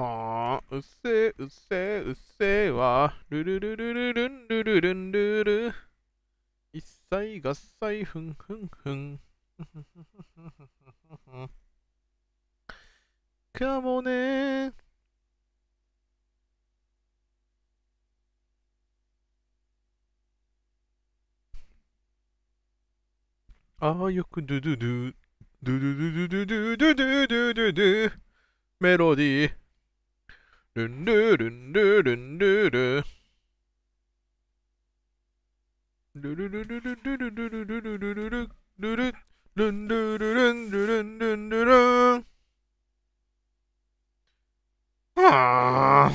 ああ、うっせえ、うっせえ、うっせえわ。ルルルルルルンルルルンルル。一切合切ふんふんふん。かもねああ、よくドゥドゥドゥ、ドゥドゥドゥドゥドゥドゥドゥドゥドゥメロディー。ルンルールンルールンルルルルルルルルルルルルルルルルルルルンルルルンルルンルンルルンあ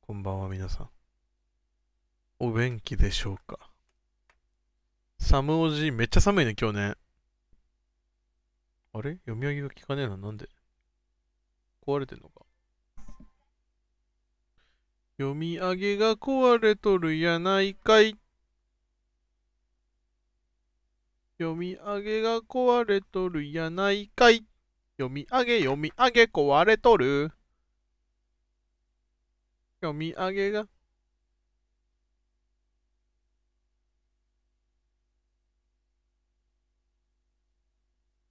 こんばんは皆さんお便器でしょうか寒おじめっちゃ寒いね今日ねあれ読み上げが効かねえななんで壊れてんのか読み上げが壊れとるやないかい。読み上げが壊れとるやないかい。読み上げ読み上げ壊れとる。読み上げが。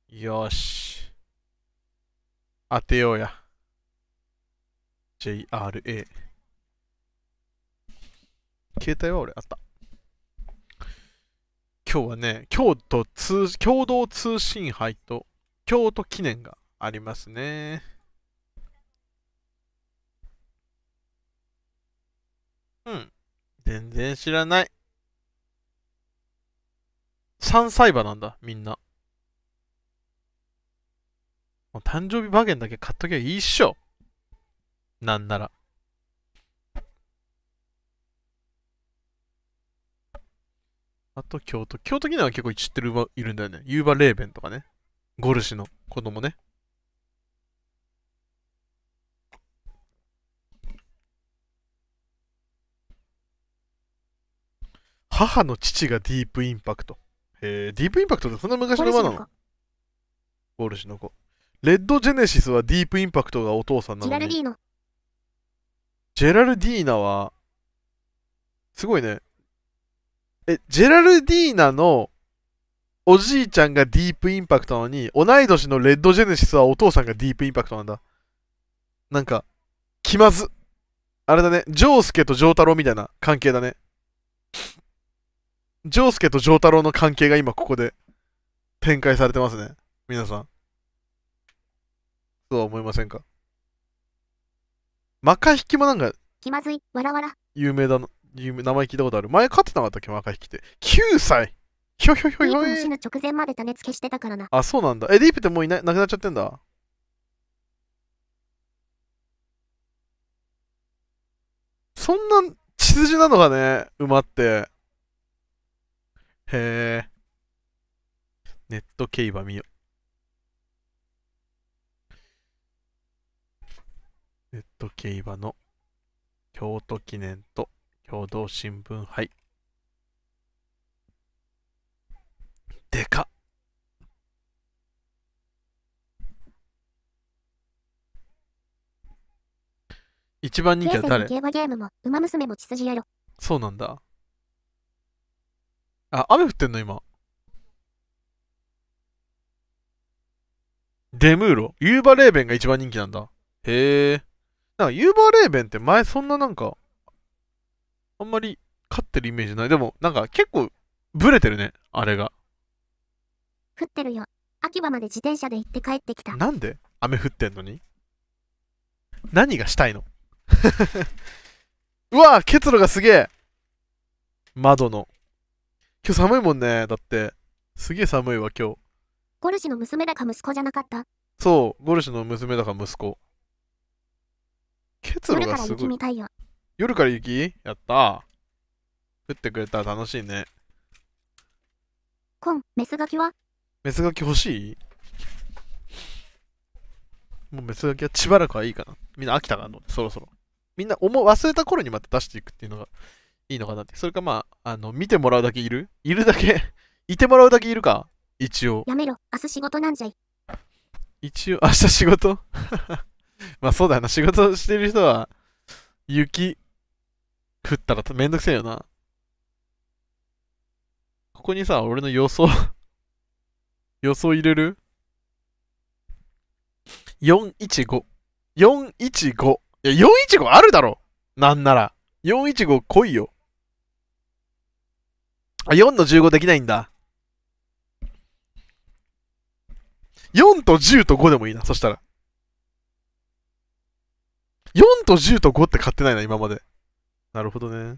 よし。当てようや。JRA。携帯は俺あった。今日はね、京都通、共同通信杯と京都記念がありますね。うん。全然知らない。3歳馬なんだ、みんな。誕生日馬券だけ買っときゃいいっしょ。なんなら。あと京都。京都ギナは結構知ってる馬いるんだよね。ユーバ・レーベンとかね。ゴルシの子供ね。母の父がディープインパクト。えー、ディープインパクトってそんな昔の馬なのゴルシの子。レッドジェネシスはディープインパクトがお父さんなのに。ジェラルディーナは、すごいね。え、ジェラルディーナのおじいちゃんがディープインパクトなのに、同い年のレッドジェネシスはお父さんがディープインパクトなんだ。なんか、気まず。あれだね、ジョースケとジョータロみたいな関係だね。ジョースケとジョータロの関係が今ここで展開されてますね。皆さん。そうは思いませんかマカヒきもなんか、気まずい、わらわら。有名だな。名前聞いたことある。前飼ってなかったっけ、若引きて。9歳ひょひょひょひょい。直前まで種付けしてたからな。あ、そうなんだ。え、ディープってもういななくなっちゃってんだ。そんな血筋なのがね、馬って。へえ。ネット競馬見よ。ネット競馬の京都記念と共同新聞杯。でかっ一番人気は誰そうなんだ。あ、雨降ってんの今。デムーロ。ユーバレーベンが一番人気なんだ。へえ。なんかユーバレーベンって前そんななんか、あんまり勝ってるイメージない。でも、なんか結構ブレてるね、あれが。降ってるよ。秋葉まで自転車で行って帰ってきた。なんで雨降ってんのに何がしたいの うわ結露がすげえ窓の。今日寒いもんね。だって。すげえ寒いわ、今日。ゴルシの娘だか息子じゃなかったそう、ゴルシの娘だか息子。結露がすごい。よ夜から雪やった降ってくれたら楽しいね。コン、メスガキはメスガキ欲しいもうメスガキはしばらくはいいかな。みんな飽きたからの、そろそろ。みんな思忘れた頃にまた出していくっていうのがいいのかなって。それかまあ、あの、見てもらうだけいるいるだけ いてもらうだけいるか一応。やめろ、明日仕事なんじゃい。一応、明日仕事 まあそうだな、仕事してる人は、雪、食ったらめんどくせえよな。ここにさ、俺の予想 予想入れる ?415。415。いや、415あるだろなんなら。415来いよ。あ、4の15できないんだ。4と10と5でもいいな、そしたら。4と10と5って買ってないな、今まで。なるほどね。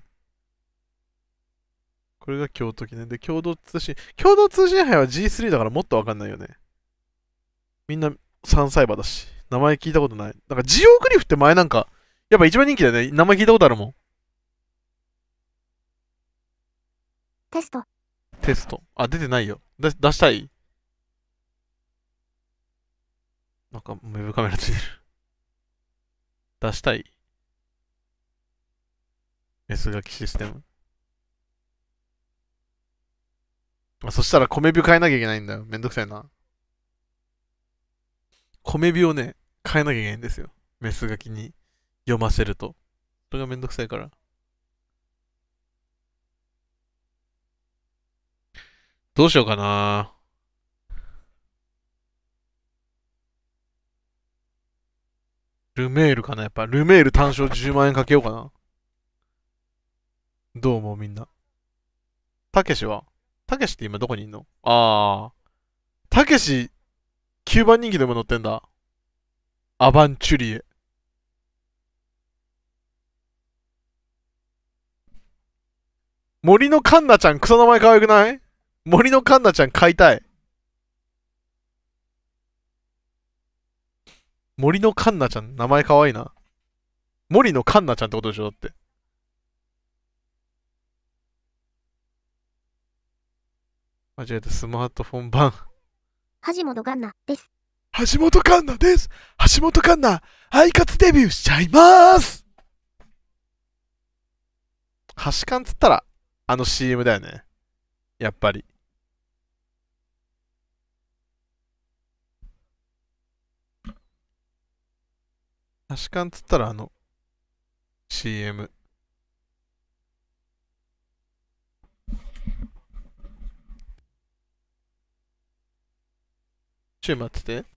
これが京都記念で、共同通信、共同通信杯は G3 だからもっとわかんないよね。みんな3歳馬だし、名前聞いたことない。なんかジオグリフって前なんか、やっぱ一番人気だよね。名前聞いたことあるもん。テスト。テスト。あ、出てないよ。出したいなんか、ウェブカメラついてる。出したい S 書きシステム。あ、そしたら米ビュ変えなきゃいけないんだよ。めんどくさいな。米ビュをね、変えなきゃいけないんですよ。メス書きに読ませると。それがめんどくさいから。どうしようかな。ルメールかなやっぱ、ルメール単勝10万円かけようかな。どうもみんな。たけしはたけしって今どこにいんのああ。たけし、9番人気でも乗ってんだ。アバンチュリエ。森のカンナちゃん、草ソ名前可愛くない森のカンナちゃん買いたい。森のカンナちゃん、名前可愛いな。森のカンナちゃんってことでしょだって。間違えた、スマートフォン版。橋本環奈です。橋本環奈です橋本環奈、アイカツデビューしちゃいます橋勘つったら、あの CM だよね。やっぱり。橋勘つったらあの CM。ちょって。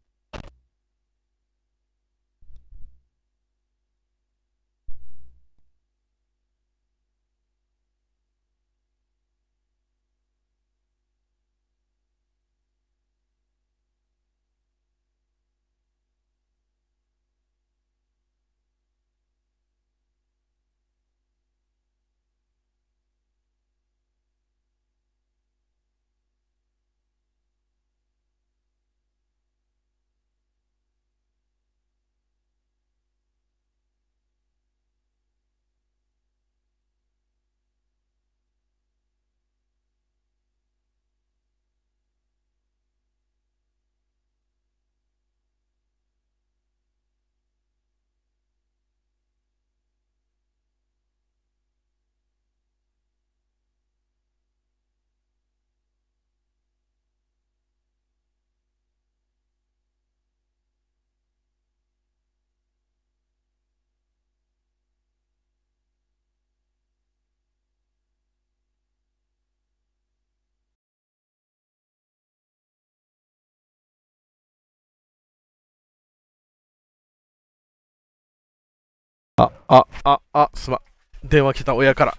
あ、あ、あ、すま。電話来た親から。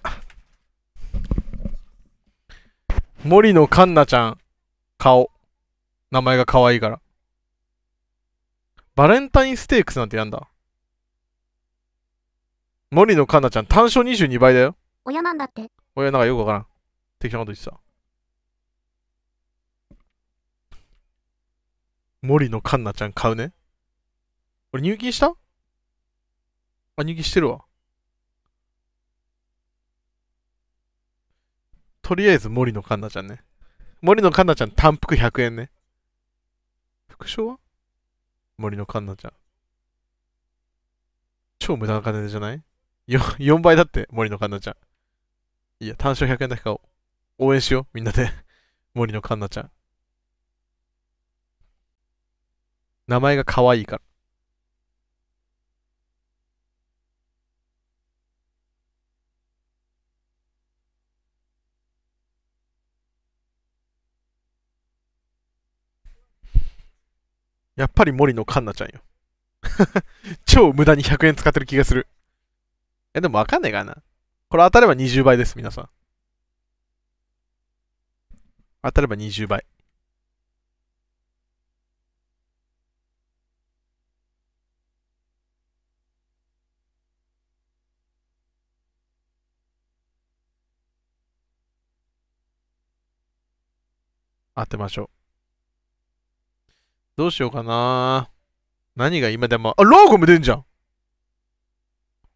森野カンナちゃん、顔。名前が可愛いから。バレンタインステークスなんてやんだ。森野カンナちゃん、単勝22倍だよ。親なんだって。親なんかよくわからん。適当なこと言ってた。森野カンナちゃん買うね。俺入金した兄貴してるわ。とりあえず森野ンナちゃんね。森野ンナちゃん単服100円ね。副賞は森野ンナちゃん。超無駄な金じゃない 4, ?4 倍だって森野ンナちゃん。いや、単勝100円だけ買おう。応援しよう、みんなで。森野ンナちゃん。名前が可愛いから。やっぱり森のカンナちゃんよ。超無駄に100円使ってる気がする。え、でもわかんないかな。これ当たれば20倍です、皆さん。当たれば20倍。当てましょう。どうしようかな何が今でも、あ、ラーゴム出んじゃん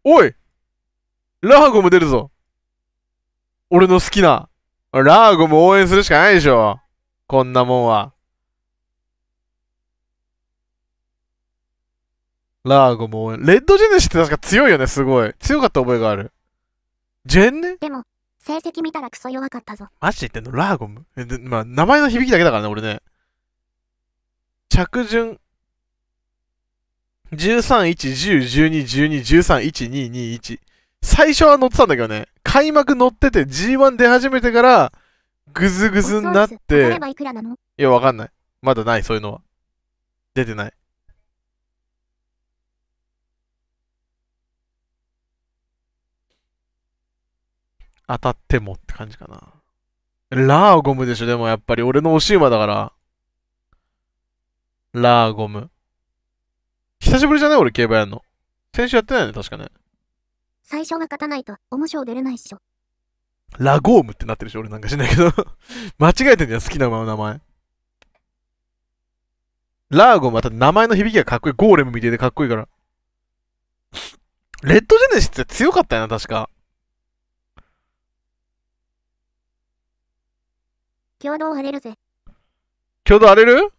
おいラーゴム出るぞ俺の好きな。ラーゴム応援するしかないでしょこんなもんは。ラーゴム応援。レッドジェネシって確か強いよね、すごい。強かった覚えがある。ジェンネでも、成績見たらクソ弱かったぞ。マジで言ってんのラーゴムまあ、名前の響きだけだからね、俺ね。着順、13、1、10、12、12、13、1、2、2、1。最初は乗ってたんだけどね、開幕乗ってて G1 出始めてから、ぐずぐずになって、いや、わかんない。まだない、そういうのは。出てない。当たってもって感じかな。ラーゴムでしょ、でもやっぱり俺の惜しい馬だから。ラーゴム。久しぶりじゃない俺競馬やんの。先週やってないよね、確かね。最初は勝たないと、面白出れないっしょ。ラゴームってなってるし、俺なんかしないけど 間違えてんじゃん、好きな馬の名前。ラーゴムまた名前の響きがかっこいい。ゴーレムみたいでかっこいいから。レッドジェネシスって強かったよな、確か。共同荒れるぜ。共同荒れる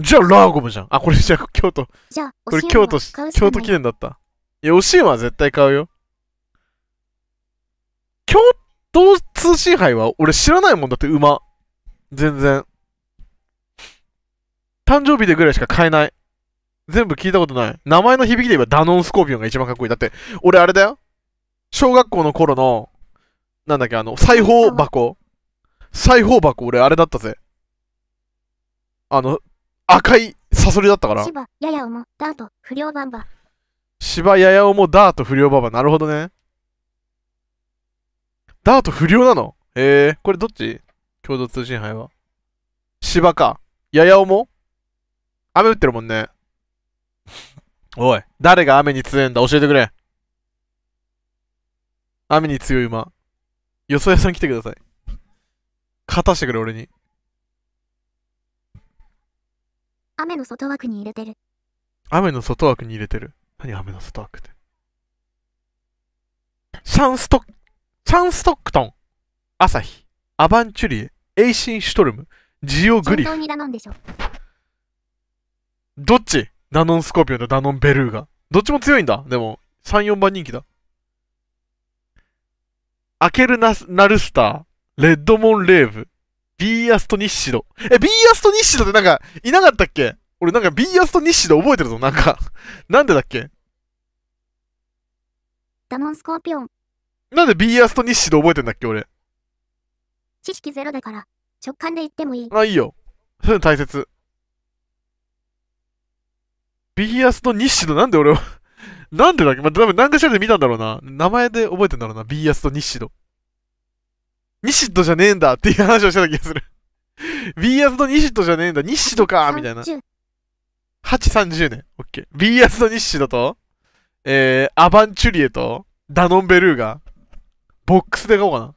じゃあラーゴムじゃん。あ、これじゃあ京都。じゃあ、これ京都、京都記念だった。いや、おしんは絶対買うよ。京都通信杯は俺知らないもんだって馬。全然。誕生日でぐらいしか買えない。全部聞いたことない。名前の響きで言えばダノンスコーピオンが一番かっこいい。だって、俺あれだよ。小学校の頃の、なんだっけ、あの、裁縫箱。裁縫箱、俺あれだったぜ。あの、赤いサソリだったから。芝、ややおも、ダート、不良バンバ。芝、ややおも、ダート、不良バンバ。なるほどね。ダート不良なのえー、これどっち共同通信杯は。芝か。ややおも雨降ってるもんね。おい、誰が雨に強いんだ教えてくれ。雨に強い馬。よそ屋さん来てください。勝たしてくれ、俺に。雨の外枠に入れてる。雨の外枠に入れてる。何雨の外枠って。ャンスト、ャンストックトン、アサヒ、アバンチュリエ、エイシンシュトルム、ジオグリフ。にダノンでしょ。どっちダノンスコーピオンとダノンベルーガ。どっちも強いんだ。でも、3、4番人気だ。アケルナナルスター、レッドモンレーブ、ビーアスとニッシド。え、ビーアスとニッシドってなんか、いなかったっけ俺なんかビーアスとニッシド覚えてるぞ、なんか なんでだっけダモンスコーピオン。なんでビーアスとニッシド覚えてんだっけ、俺。知識ゼロだから、直感で言ってもいい。あ、いいよ。そういうの大切。ビーアスとニッシド、なんで俺を なんでだっけまあ、多分何かしらで見たんだろうな。名前で覚えてんだろうな。ビーアスとニッシド。ニシッドじゃねえんだっていう話をしてた気がする ビーアスとニシッドじゃねえんだ。ニシッドかみたいな。8、30年。オッケー。ビーアスとニシッドと、えー、アバンチュリエと、ダノンベルーガ。ボックスで買おうかな。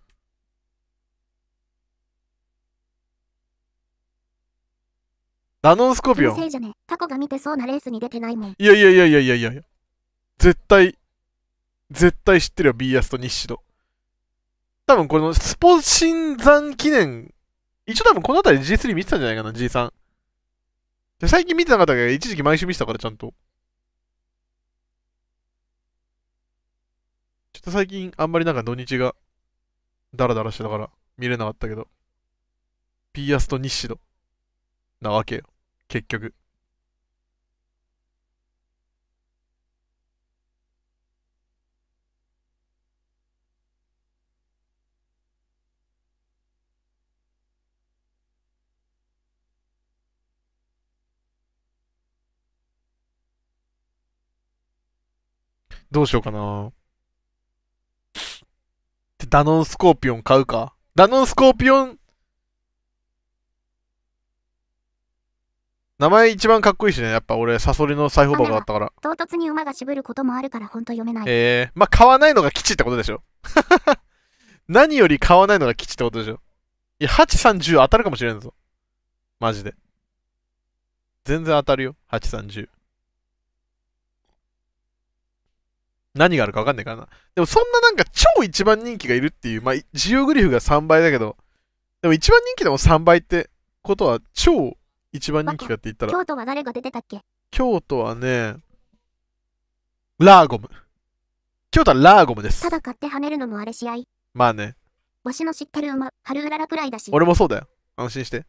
ダノンスコピオン。いやいやいやいやいやいや。絶対、絶対知ってるよ、ビーアスとニッシド。多分このスポ新山記念、一応多分この辺り G3 見てたんじゃないかな、G3。最近見てなかったけど、一時期毎週見てたからちゃんと。ちょっと最近あんまりなんか土日がダラダラしてたから見れなかったけど。ピアスとニッシドなわけよ。結局。どうしようかな。ダノンスコーピオン買うか。ダノンスコーピオン、名前一番かっこいいしね。やっぱ俺、サソリの裁縫箱だったから。唐突に馬が渋ることもあるからほんと読めない。ええー、まあ買わないのが吉ってことでしょ。何より買わないのが吉ってことでしょ。いや、8、30当たるかもしれんぞ。マジで。全然当たるよ。8、30。何があるかわかんないからな。でもそんななんか超一番人気がいるっていう、まあ、ジオグリフが3倍だけど、でも一番人気でも3倍ってことは超一番人気かって言ったら。京都は誰が出てたっけ京都はね、ラーゴム。京都はラーゴムです。ただ買って跳ねるのもあれ試合。まあね。わしの知ってる馬、ハルウララくらいだし。俺もそうだよ。安心して。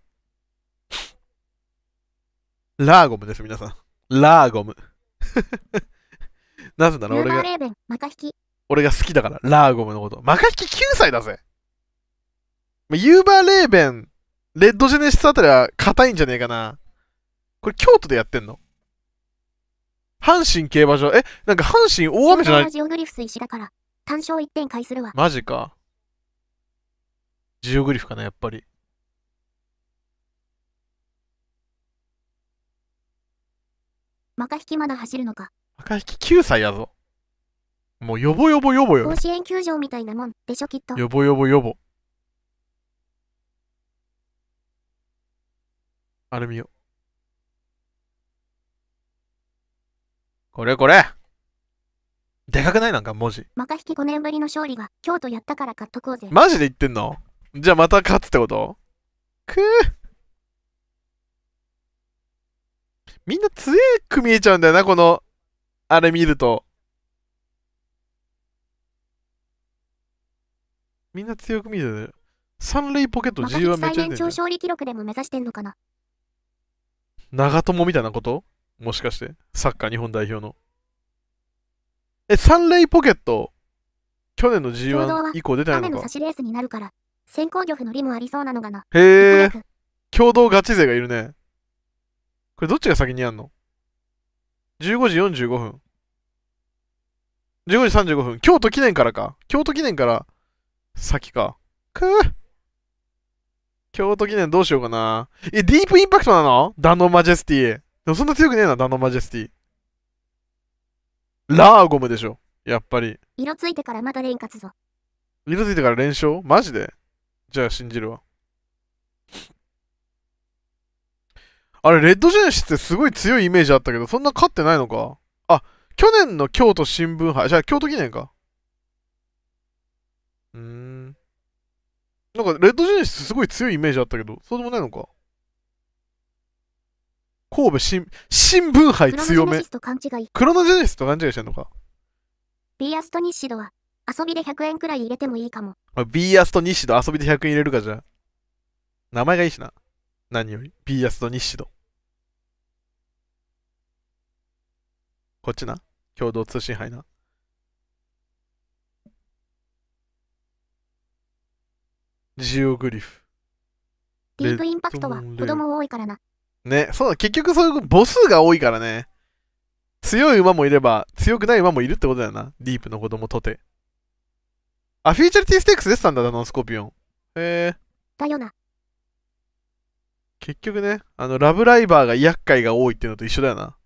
ラーゴムです、皆さん。ラーゴム。なぜなら俺が、俺が好きだから、ラーゴムのこと。マカヒキ9歳だぜユーバーレーベン、レッドジェネシスあたりは硬いんじゃねえかな。これ京都でやってんの阪神競馬場、え、なんか阪神大雨じゃないジオグリフ石だから、単勝1点回するわ。マジか。ジオグリフかな、やっぱり。マカヒキまだ走るのか。赤引き9歳やぞ。もうよぼよぼよぼよ。甲子園球場みたいなもんでしょきっと。よぼよぼよぼ。アルミを。これこれでかくないなんか文字。また引き5年ぶりの勝利が京都やったから買っとこうぜ。マジで言ってんのじゃあまた勝つってことくぅみんな強く見えちゃうんだよな、このあれ見ると。みんな強く見る三塁ポケット G はめっちゃ出てる、最年長勝利記録でも目指してんのかな。長友みたいなこともしかして。サッカー日本代表の。え、三塁ポケット、去年の G1 以降出てないのか雨の差しレースになるから、先行漁夫のりもありそうなのかな。へえ。共同ガチ勢がいるね。これどっちが先にやんの15時45分。15時35分。京都記念からか。京都記念から先か。くぅ。京都記念どうしようかな。え、ディープインパクトなのダノマジェスティ。でもそんな強くねえな、ダノマジェスティ。ラーゴムでしょ。やっぱり。色ついてからまた連勝ぞ。色ついてから連勝マジでじゃあ信じるわ。あれ、レッドジェネシスってすごい強いイメージあったけど、そんな勝ってないのかあ、去年の京都新聞杯、じゃあ京都記念か。うーん。なんか、レッドジェネシスすごい強いイメージあったけど、そうでもないのか。神戸新、新聞杯強め。クロノジェネシスと勘違いしてんのか。ビアストニッシドは、遊びで100円くらい入れてもいいかも。ビーアスト・ニッシド遊びで100円入れるかじゃ名前がいいしな。何より。ビーアスト・ニッシド。こっちな共同通信杯なジオグリフディープインパクトは子供多いからなねそうだ結局そういう母数が多いからね強い馬もいれば強くない馬もいるってことだよなディープの子供とてあフィーチャリティステークス出てたんだなスコーピオンへえだよな結局ねあのラブライバーが厄介が多いっていうのと一緒だよな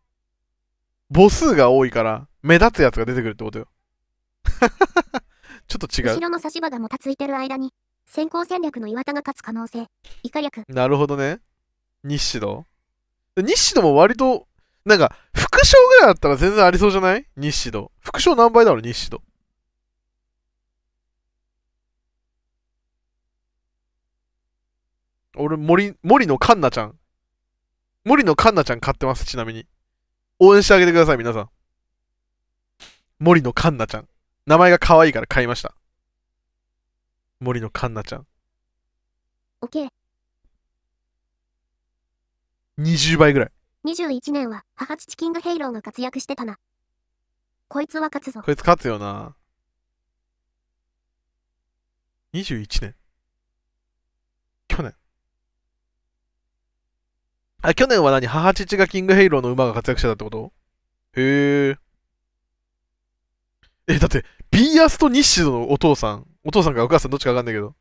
母数が多いから、目立つやつが出てくるってことよ。ちょっと違う。後ろの差し歯がもたついてる間に、先行戦略の岩田が勝つ可能性、以下略。なるほどね。日指導日指導も割と、なんか、副賞ぐらいだったら全然ありそうじゃない日指導。副賞何倍だろう、日指導。俺、森、森のカンナちゃん。森のカンナちゃん買ってます、ちなみに。応援してあげてください、皆さん。森のカンナちゃん。名前が可愛いから買いました。森のカンナちゃん。OK。20倍ぐらい。21年は母父キングヘイローが活躍してたな。こいつは勝つぞ。こいつ勝つよな。21年。あ、去年は何母父がキングヘイローの馬が活躍してたってことへえ。え、だって、ビーアスとニッシドのお父さん、お父さんかお母さんどっちかわかんないけど、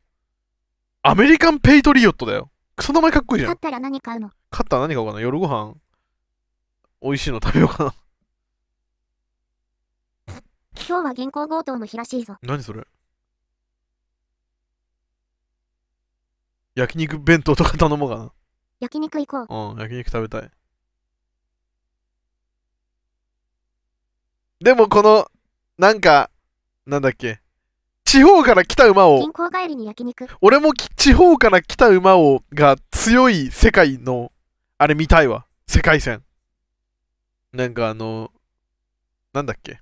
アメリカンペイトリオットだよ。クソ名前かっこいいじゃん。勝ったら何買うの勝ったら何買おうかな夜ご飯、美味しいの食べようかな。今日は銀行強盗の日らしいぞ。何それ焼肉弁当とか頼もうかな。焼肉行こう。うん、焼肉食べたい。でもこの、なんか、なんだっけ。地方から来た馬を、銀行帰りに焼肉俺も地方から来た馬を、が強い世界の、あれ見たいわ。世界戦。なんかあの、なんだっけ。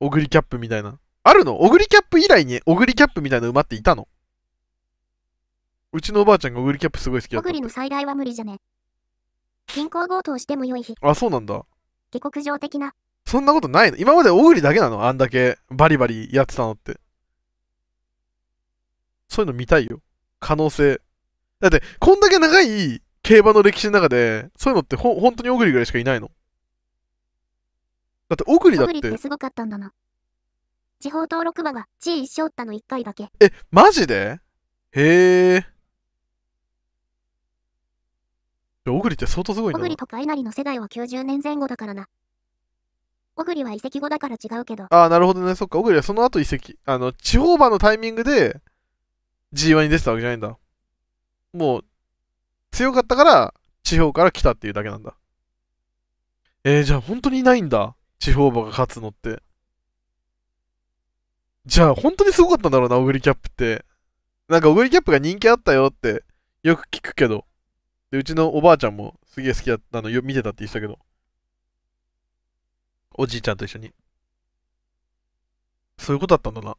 オグリキャップみたいな。あるのオグリキャップ以来にオグリキャップみたいな馬っていたのうちのおばあちゃんがオグリキャップすごい好きだオったグリの最大は無理じゃね。銀行強盗しても良い日。あそうなんだ下克上的な。そんなことないの今までオグリだけなのあんだけバリバリやってたのってそういうの見たいよ可能性だってこんだけ長い競馬の歴史の中でそういうのってほ本当にオグリぐらいしかいないのだってオグリだオっグリってすごかったんだな。地方登録馬が地位一勝ったの一回だけ。えマジでへえ小栗って相当すごいな。小栗とかえなりの世代は90年前後だからな。小栗は移籍後だから違うけど。ああ、なるほどね。そっか。小栗はその後移籍。あの、地方馬のタイミングで G1 に出てたわけじゃないんだ。もう、強かったから地方から来たっていうだけなんだ。えー、じゃあ本当にいないんだ。地方馬が勝つのって。じゃあ本当にすごかったんだろうな、小栗キャップって。なんか小栗キャップが人気あったよってよく聞くけど。で、うちのおばあちゃんもすげえ好きだったのよ、見てたって言ってたけど。おじいちゃんと一緒に。そういうことだったんだな。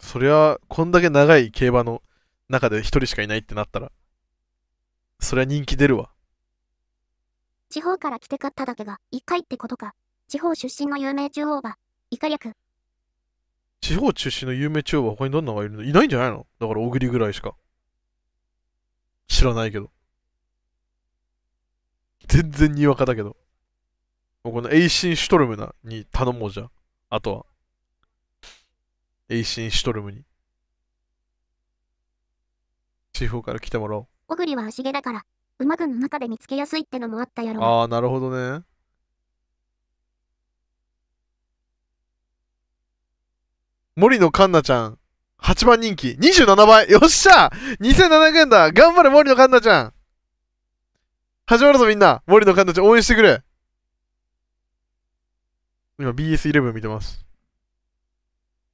そりゃ、こんだけ長い競馬の中で一人しかいないってなったら、そりゃ人気出るわ。地方から来て買っただけが、一回ってことか。地方出身の有名中央馬、かやく。地方出身の有名中央は他にどんなのがいるのいないんじゃないのだから、小栗ぐらいしか。知らないけど。全然にわかだけど。もうこのエイシン・シュトルムなに頼もうじゃん。あとは。エイシン・シュトルムに。地方から来てもらおう。小栗は足毛だから、馬群の中で見つけやすいってのもあったやろ。ああ、なるほどね。森野ンナちゃん。8番人気。27倍よっしゃ !2700 円だ頑張れ森野環奈ちゃん始まるぞみんな森野環奈ちゃん応援してくれ今 BS11 見てます。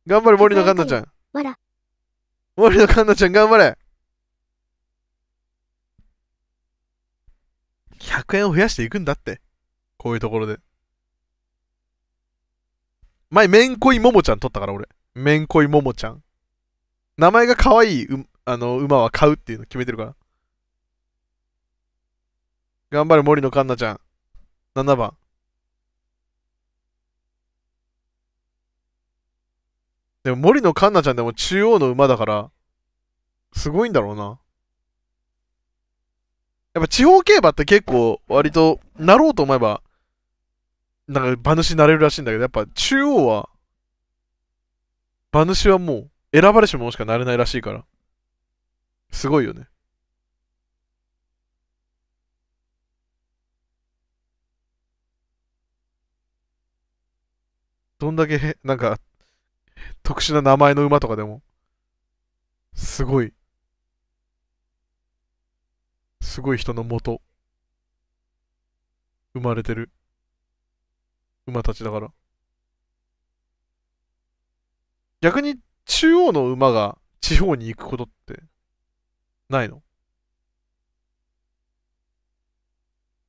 頑張れ森野環奈ちゃん。森野環奈ちゃん頑張れ !100 円を増やしていくんだって。こういうところで。前、めんこいももちゃん取ったから俺。めんこいももちゃん。名前が可愛いあの馬は買うっていうの決めてるから。頑張れ、森野環奈ちゃん。7番。でも森野環奈ちゃんでも中央の馬だから、すごいんだろうな。やっぱ地方競馬って結構割となろうと思えば、なんか馬主になれるらしいんだけど、やっぱ中央は、馬主はもう、選ばれし者しかなれないらしいから。すごいよね。どんだけ、なんか、特殊な名前の馬とかでも、すごい、すごい人のもと、生まれてる馬たちだから。逆に中央の馬が地方に行くことってないの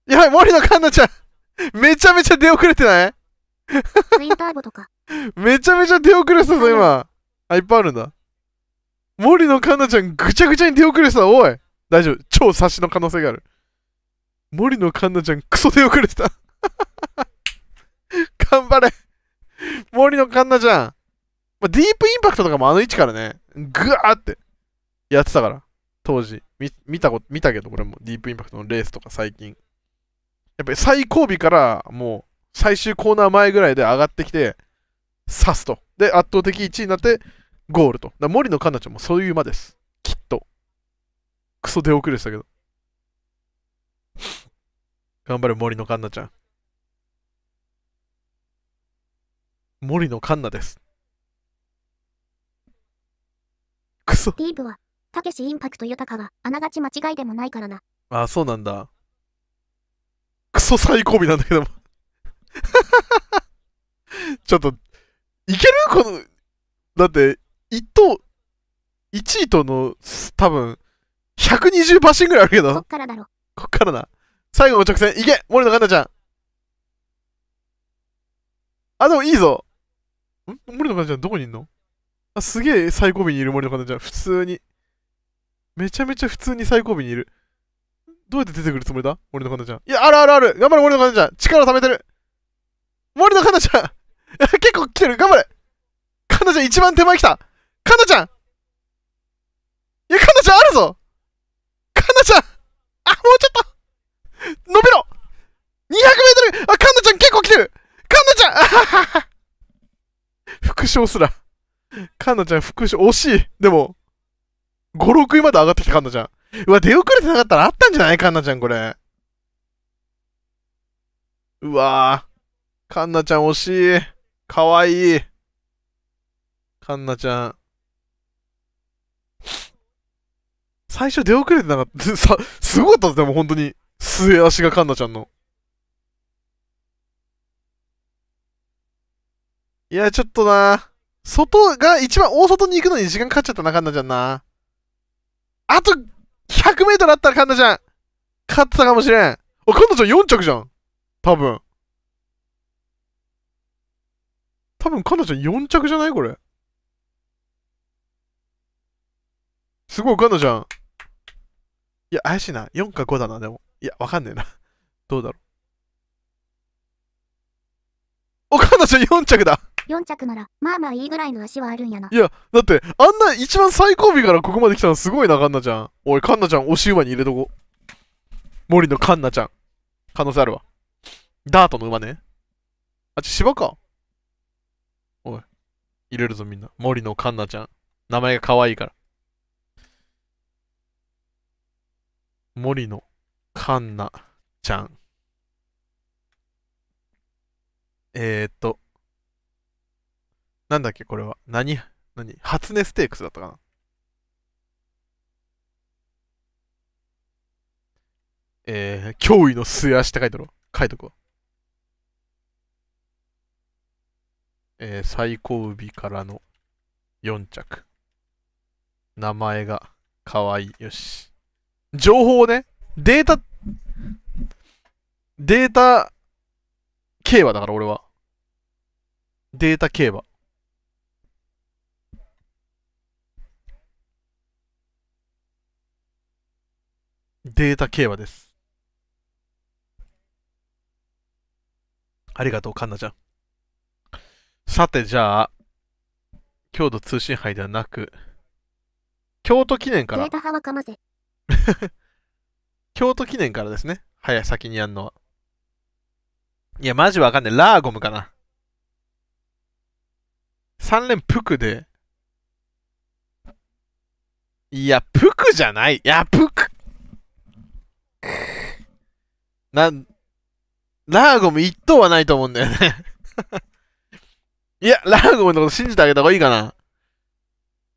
やばい、森野環奈ちゃんめちゃめちゃ出遅れてないめちゃめちゃ出遅れてたぞ、今。あ、いっぱいあるんだ。森野環奈ちゃん、ぐちゃぐちゃに出遅れてた、おい。大丈夫、超差しの可能性がある。森野環奈ちゃん、クソ出遅れてた。頑張れ。森野環奈ちゃん。まあ、ディープインパクトとかもあの位置からね、ぐわーってやってたから、当時。見たこと、見たけど、これもディープインパクトのレースとか最近。やっぱり最後尾からもう最終コーナー前ぐらいで上がってきて、刺すと。で、圧倒的1位になって、ゴールと。だ森野環奈ちゃんもそういう馬です。きっと。クソ出遅れしたけど。頑張れ、森野環奈ちゃん。森野環奈です。そうリーグは、たけしインパクト豊かが、あながち間違いでもないからな。あ、そうなんだ。クソ最高尾なんだけども ちょっと、いけるこの、だって、一等、1位との、多分、120パシンぐらいあるけど。こっからだろ。こっからな。最後の直線、いけ森野かなちゃん。あ、でもいいぞ。ん森野かなちゃんどこにいんのあ、すげえ最後尾にいる森の方じゃん。普通に。めちゃめちゃ普通に最後尾にいる。どうやって出てくるつもりだ森の方ちゃん。いや、あるあるある頑張れ森の方ちゃん力を貯めてる森の方ちゃん結構来てる頑張れかなちゃん一番手前来たかなちゃんいや、かなちゃんあるぞかなちゃんあ、もうちょっと伸びろ !200 メートルあ、かなちゃん結構来てるかなちゃんあははは復賞すらかんなちゃん復習、惜しい。でも、5、6位まで上がってきたかんなちゃん。うわ、出遅れてなかったらあったんじゃないかんなちゃん、これ。うわぁ。かんなちゃん惜しい。かわいい。かんなちゃん。最初出遅れてなかった。さ、すごかったでも本当に。末足がかんなちゃんの。いや、ちょっとな外が一番大外に行くのに時間かかっちゃったな、カンナちゃんな。あと1 0 0ルあったらカンナちゃん、勝ってたかもしれん。あ、カンナちゃん4着じゃん。多分。多分カンナちゃん4着じゃないこれ。すごい、カンナちゃん。いや、怪しいな。4か5だな、でも。いや、わかんねえな。どうだろう。お、カンナちゃん4着だ。4着なら、まあまあいいぐらいの足はあるんやな。いや、だって、あんな一番最後尾からここまで来たのすごいな、カンナちゃん。おい、カンナちゃん、押し馬に入れとこ。森のカンナちゃん。可能性あるわ。ダートの馬ね。あ、ち、芝か。おい。入れるぞ、みんな。森のカンナちゃん。名前が可愛いから。森のカンナちゃん。えー、っと。なんだっけ、これは。何何初音ステークスだったかなえー、脅威の末足って書いてろ。る書いとくわ。えー、最後尾からの4着。名前が可愛い。よし。情報をね、データ、データ、競馬だから俺は。データ競馬。データ競馬です。ありがとう、カンナちゃん。さて、じゃあ、強度通信杯ではなく、京都記念から。データ派はかま 京都記念からですね。早、い、先にやんのは。いや、マジわかんない。ラーゴムかな。3連プクで。いや、プクじゃない。いや、プク な、ラーゴム一等はないと思うんだよね いや、ラーゴムのこと信じてあげた方がいいかな。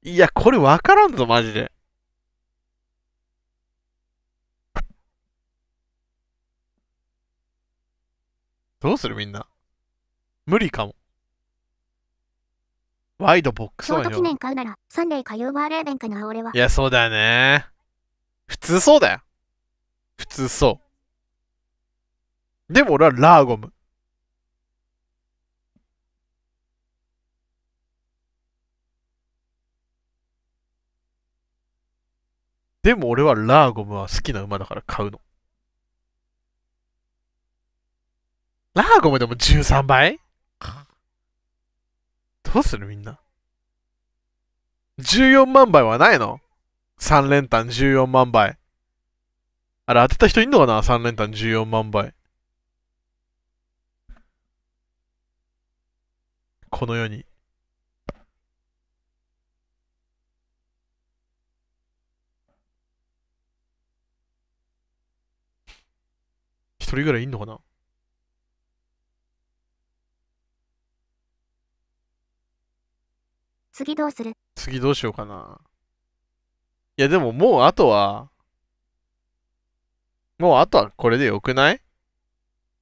いや、これわからんぞ、マジで。どうするみんな。無理かも。ワイドボックスは記念買うなら、サンかユーバーレーベンかな、俺は。いや、そうだよね。普通そうだよ。普通そう。でも俺はラーゴム。でも俺はラーゴムは好きな馬だから買うの。ラーゴムでも13倍どうするみんな。14万倍はないの ?3 連単14万倍。あれ当てた人いんのかな ?3 連単14万倍。この世に。一人ぐらいいんのかな次どうする次どうしようかな。いやでももうあとは、もうあとはこれでよくない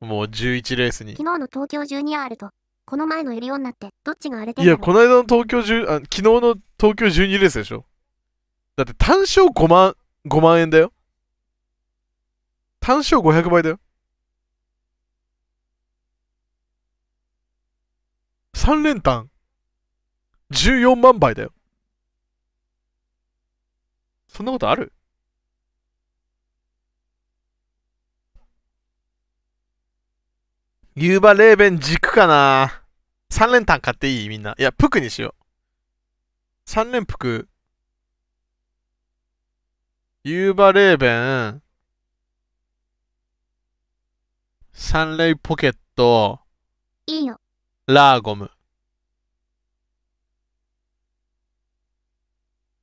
もう11レースに。昨日の東京12とこの前のエリオンなって、どっちが荒れてるいや、この間の東京10、あ、昨日の東京12レースでしょだって単勝5万、5万円だよ。単勝500倍だよ。3連単、14万倍だよ。そんなことあるユーバレーベン軸かな3連単買っていいみんな。いや、プクにしよう。3連ク。ユーバレーベン。サンレイポケット。いいよ。ラーゴム。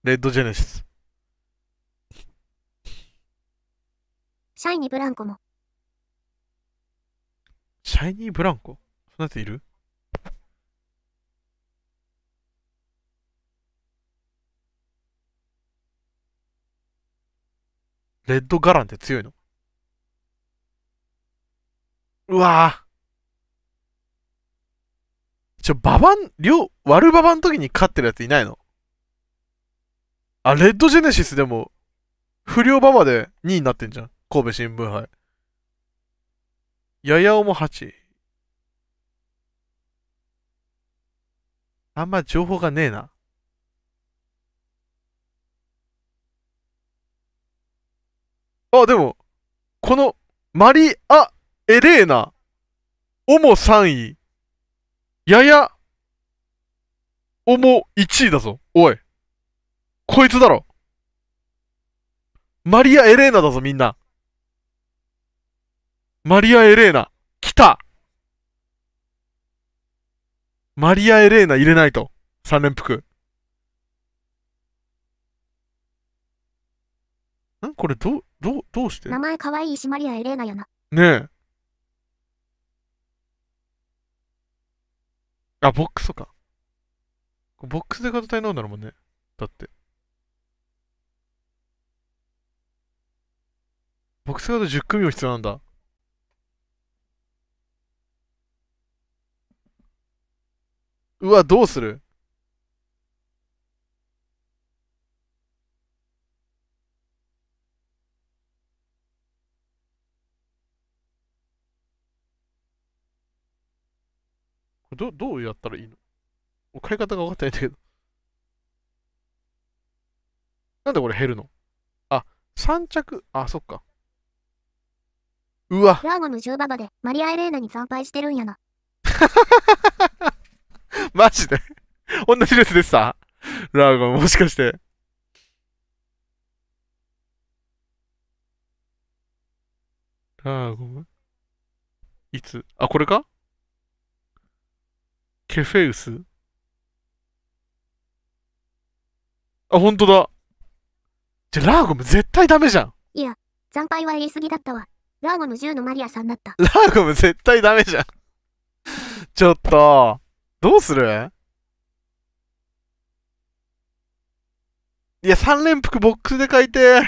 レッドジェネシス。シャイニブランコも。シャイニーブランコそんなやついるレッドガランって強いのうわぁ。ちょ、ババン、ワルババンの時に勝ってるやついないのあ、レッドジェネシスでも、不良ババで2位になってんじゃん。神戸新聞杯。ややおも8。あんま情報がねえな。あ、でも、この、マリア・エレーナ、オモ3位、やや、オモ1位だぞ。おい。こいつだろ。マリア・エレーナだぞ、みんな。マリア・エレーナ。来たマリア・エレーナ入れないと。3連服。んこれど、う、どう、どうして名前かわいいしマリア・エレーナやな。ねえ。あ、ボックスか。ボックスで大変なんだろうもんね。だって。ボックスカード10組も必要なんだ。うわ、どうするど、どうやったらいいの買い方が分かってないんだけど。なんでこれ減るのあ、三着。あ、そっか。うわ。ラーゴの十馬場でマリア・エレーナに参拝してるんやな。マジで同じ列でさラーゴン、もしかして。ラーゴンいつあ、これかケフェウスあ、ほんとだ。じゃ、ラーゴム絶対ダメじゃん。いや、惨敗は言い過ぎだったわ。ラーゴム10のマリアさんだった。ラーゴム絶対ダメじゃん。ちょっと。どうするいや、3連複ボックスで書いて。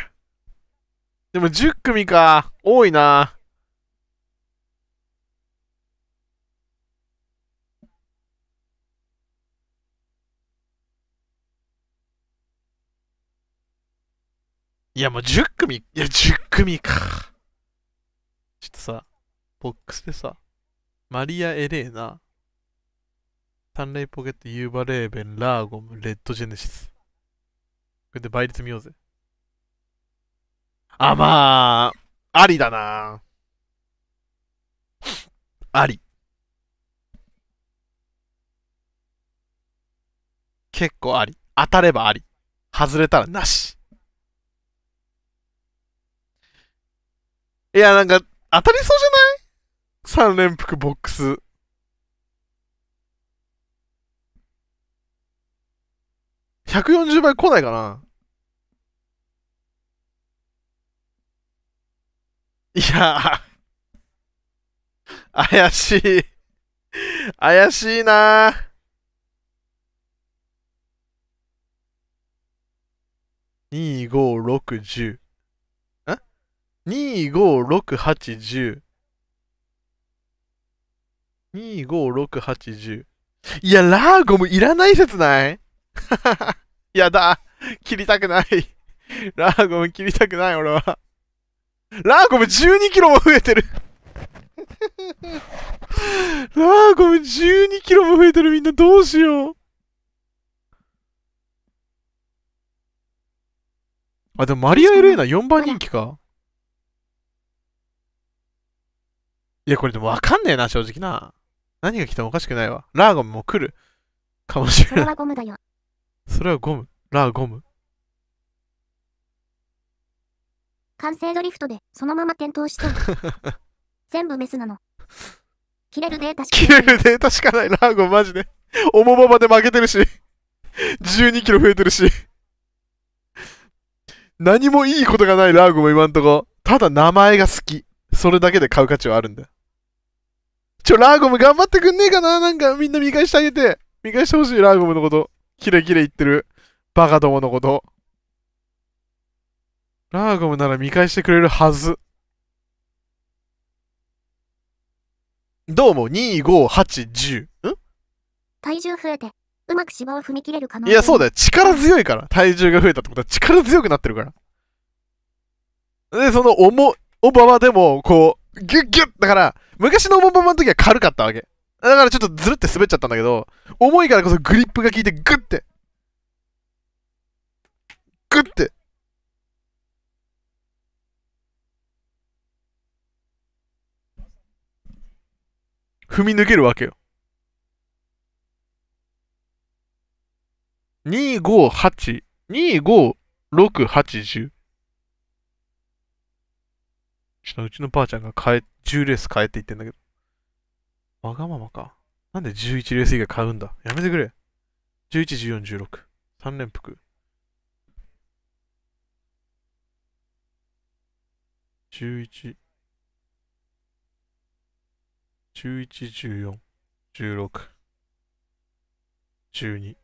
でも10組か。多いな。いや、もう10組、いや、10組か。ちょっとさ、ボックスでさ、マリア・エレーナ、レイポケット、ユーバレーベン、ラーゴム、レッドジェネシス。これで倍率見ようぜ。あ、まあ、ありだな。あり。結構あり。当たればあり。外れたらなし。いや、なんか、当たりそうじゃない三連複ボックス。140倍来ないかないや怪しい。怪しいなー25610ん ?25680 25680いや、ラーゴムいらない説ない やだ切りたくないラーゴム切りたくない俺はラーゴム12キロも増えてるラーゴム12キロも増えてるみんなどうしようあ、でもマリア・エレーナ4番人気か。いや、これでもわかんねえな、正直な。何が来てもおかしくないわ。ラーゴムも来る。かもしれない。それはゴム。ラーゴム。完成ドリフトでそのまま転倒した。全部メスなの。切れるデータしか ない。切れるデータしかない。ラーゴマジで。重ままで負けてるし。12キロ増えてるし。何もいいことがないラーゴも今んとこ。ただ名前が好き。それだけで買う価値はあるんだちょ、ラーゴム頑張ってくんねえかななんかみんな見返してあげて。見返してほしい、ラーゴムのこと。キレキレ言ってる。バカどものこと。ラーゴムなら見返してくれるはず。どうも、2、5、8、10。ん体重増えて、うまく芝を踏み切れる可能性いや、そうだよ。力強いから。体重が増えたってことは力強くなってるから。で、その重、おばばでも、こう、ギュッギュッだから、昔のおばばの時は軽かったわけ。だからちょっとずるって滑っちゃったんだけど、重いからこそグリップが効いてグッて。グッて。踏み抜けるわけよ。2、5、8、2、5、6、8、10。ちょっとうちのばあちゃんが変え、10レース変えていってんだけど。わがままか。なんで11レース以外買うんだやめてくれ。11、14、16。3連複。11。11、14、16。12。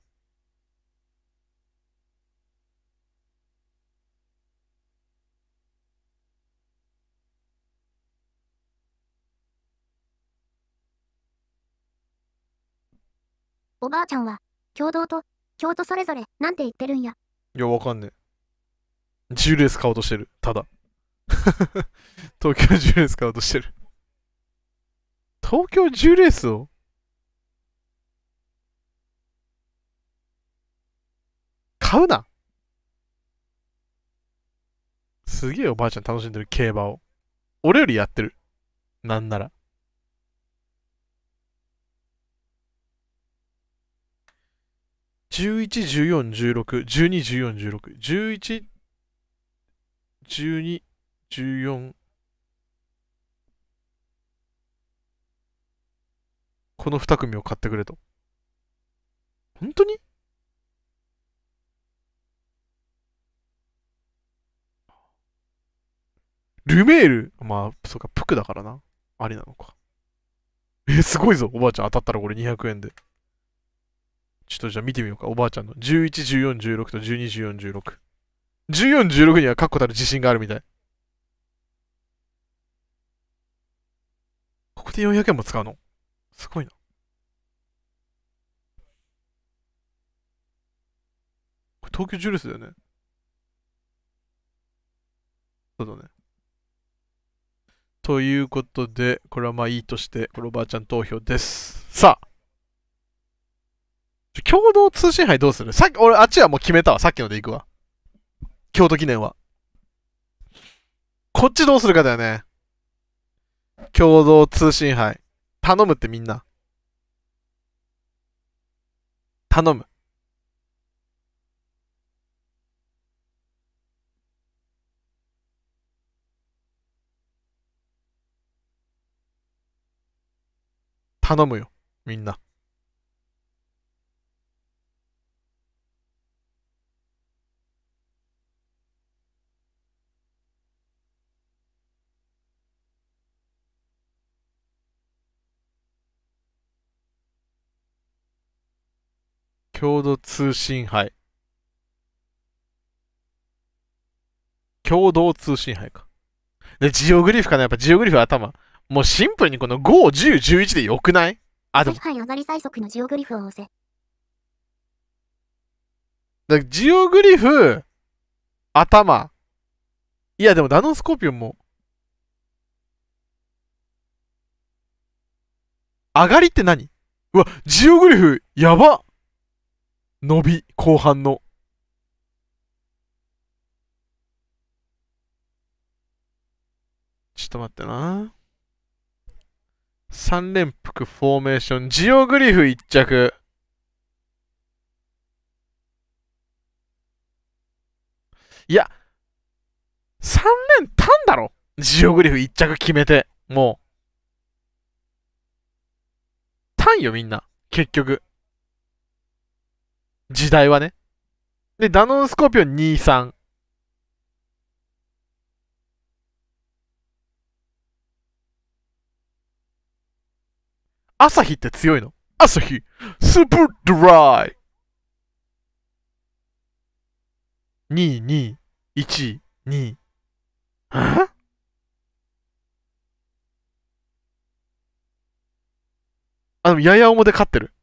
おばあちゃんは、共同と、共都それぞれ、なんて言ってるんや。いや、わかんねえ。ジュレス買おうとしてる。ただ。東京ジュレス買おうとしてる。東京ジュレスを買うなすげえおばあちゃん楽しんでる競馬を。俺よりやってる。なんなら。11、14、16、12、14、16、11、12、14、この2組を買ってくれと。本当にルメール、まあ、そうか、プクだからな。ありなのか。え、すごいぞ、おばあちゃん。当たったらこれ200円で。ちょっとじゃあ見てみようか、おばあちゃんの。11、14、16と12、14、16。14、16には確固たる自信があるみたい。ここで400円も使うのすごいな。これ東京ジュースだよね。そうだね。ということで、これはまあいいとして、これおばあちゃん投票です。さあ共同通信杯どうするさっき、俺、あっちはもう決めたわ。さっきので行くわ。京都記念は。こっちどうするかだよね。共同通信杯。頼むってみんな。頼む。頼むよ、みんな。共同通信杯。共同通信杯か。で、ジオグリフかなやっぱジオグリフ頭。もうシンプルにこの5、10、11でよくないあ、でも。ジオグリフ頭。いや、でもダノンスコーピオンも。上がりって何うわ、ジオグリフ、やば伸び、後半の。ちょっと待ってな。三連複フォーメーション、ジオグリフ一着。いや、三連単だろジオグリフ一着決めて、もう。単よみんな、結局。時代はね。で、ダノンスコーピオン2、3。朝日って強いの朝日スープードライ !2212 えあの、ややおもで勝ってる。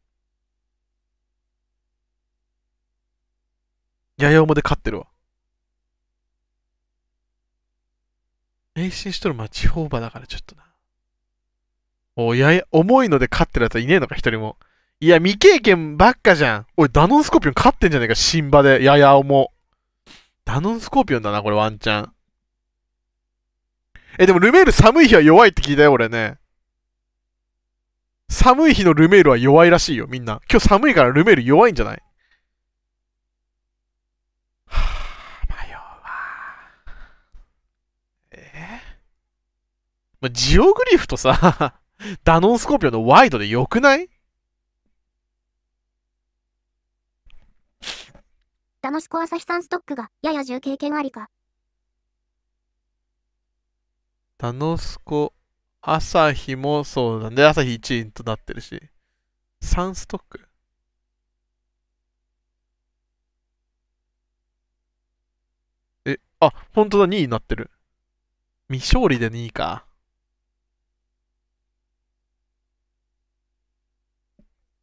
ややもで勝ってるわ。変身しとる町方場だからちょっとな。おやや、重いので勝ってるやつはいねえのか、一人も。いや、未経験ばっかじゃん。おい、ダノンスコーピオン勝ってんじゃねえか、新場で。やや重。ダノンスコーピオンだな、これワンチャン。え、でもルメール寒い日は弱いって聞いたよ、俺ね。寒い日のルメールは弱いらしいよ、みんな。今日寒いからルメール弱いんじゃないまあ、ジオグリフとさ ダノンスコーピオのワイドでよくないダノスコ朝日さんストックがやや重経験ありか。ダノスコ、朝日もそうなんで、朝日1位となってるし。サンストックえ、あ、本当だ、2位になってる。未勝利で2位か。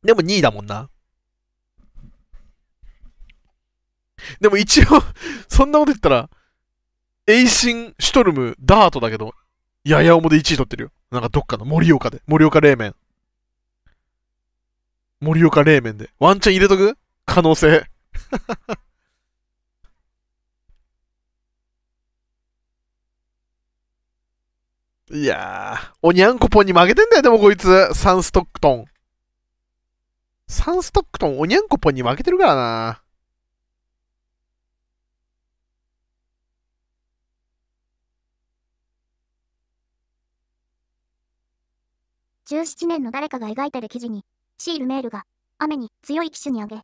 でも2位だもんな。でも一応 そんなこと言ったら、エイシン、シュトルム、ダートだけど、やや重で1位取ってるよ。なんかどっかの盛岡で。盛岡冷麺。盛岡冷麺で。ワンチャン入れとく可能性。いやー、おにゃんこぽんに負けてんだよ、でもこいつ。サンストックトン。サンストックとおにゃんこぽんに負けてるからな。17年の誰かが描いてる記事に、シールメールが、雨に強い機種にあげ、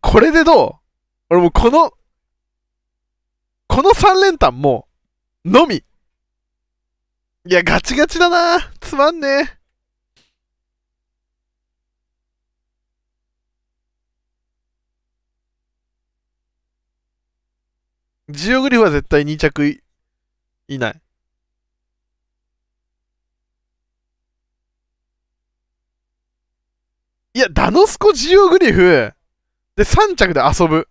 これでどう俺もこの、この3連単もう、のみ。いや、ガチガチだな。つまんねえ。ジオグリフは絶対2着いいない。いや、ダノスコジオグリフで3着で遊ぶ。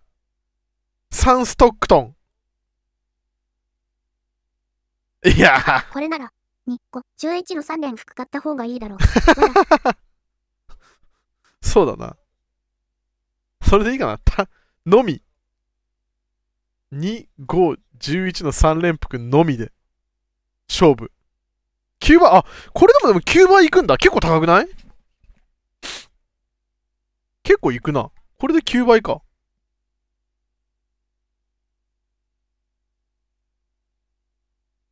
サンストックトン。いやこれなら、2個、11の3連服買った方がいいだろう。そうだな。それでいいかな。た、のみ。2、5、11の3連複のみで、勝負。9倍、あ、これでもでも9倍いくんだ。結構高くない結構いくな。これで9倍か。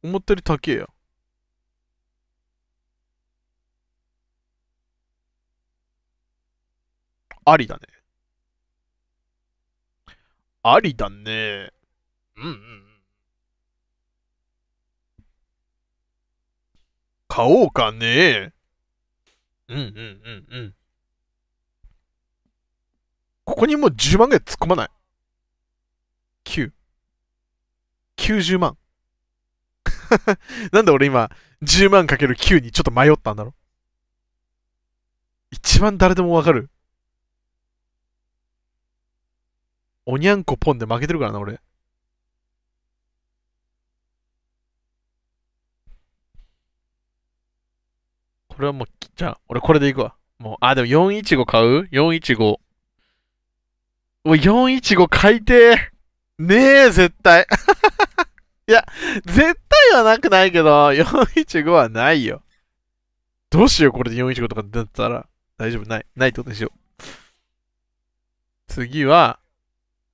思ったより高えや。ありだね。ありだね。うんうん。買おうかね。うんうんうんうん。ここにもう10万ぐらい突っ込まない。9。90万。なんで俺今、10万かける9にちょっと迷ったんだろ一番誰でもわかる。おにゃんこポンで負けてるからな、俺。これはもう、じゃあ、俺これでいくわ。もう、あ、でも415買う ?415。おう415買いてねえ、絶対。いや、絶対はなくないけど、415はないよ。どうしよう、これで415とかだったら。大丈夫、ない。ないってことにしよう。次は、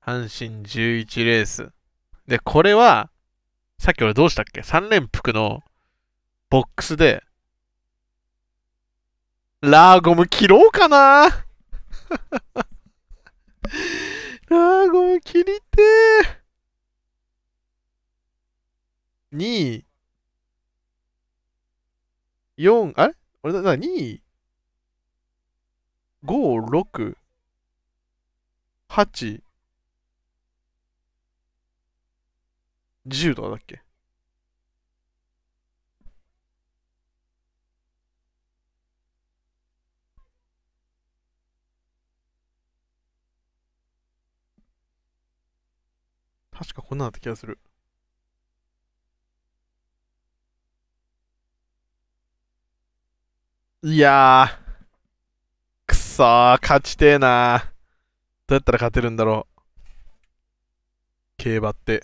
阪神11レース。で、これは、さっき俺どうしたっけ ?3 連複のボックスで、ラーゴム切ろうかな ラーゴム切りてー。2位、4、あれ俺だ、な、2位、5、6、8、10とかだっけ確かこんなだった気がする。いやー。くそー、勝ちてえなどうやったら勝てるんだろう。競馬って。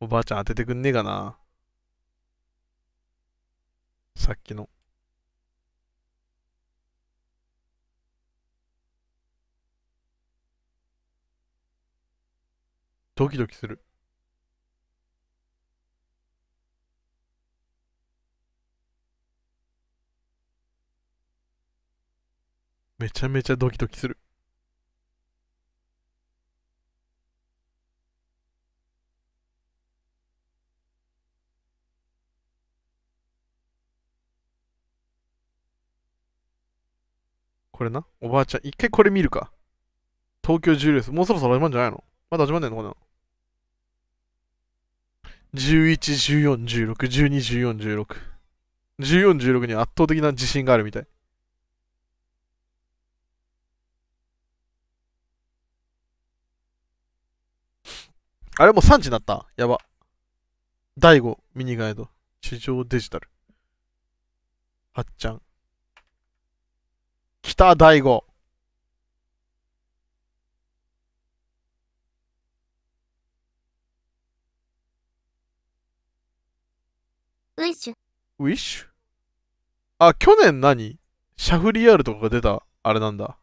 おばあちゃん当ててくんねえかな。さっきの。ドキドキする。めちゃめちゃドキドキする。これな。おばあちゃん、一回これ見るか。東京重ス、もうそろそろ始まるんじゃないのまだ始まんないのかな11、14、16、12、14、16。14、16に圧倒的な自信があるみたい。あれもう3時になったやば。第5ミニガイド。地上デジタル。はっちゃん。北大悟。ウィッシュ。ウィッシュあ、去年何シャフリアールとかが出た、あれなんだ。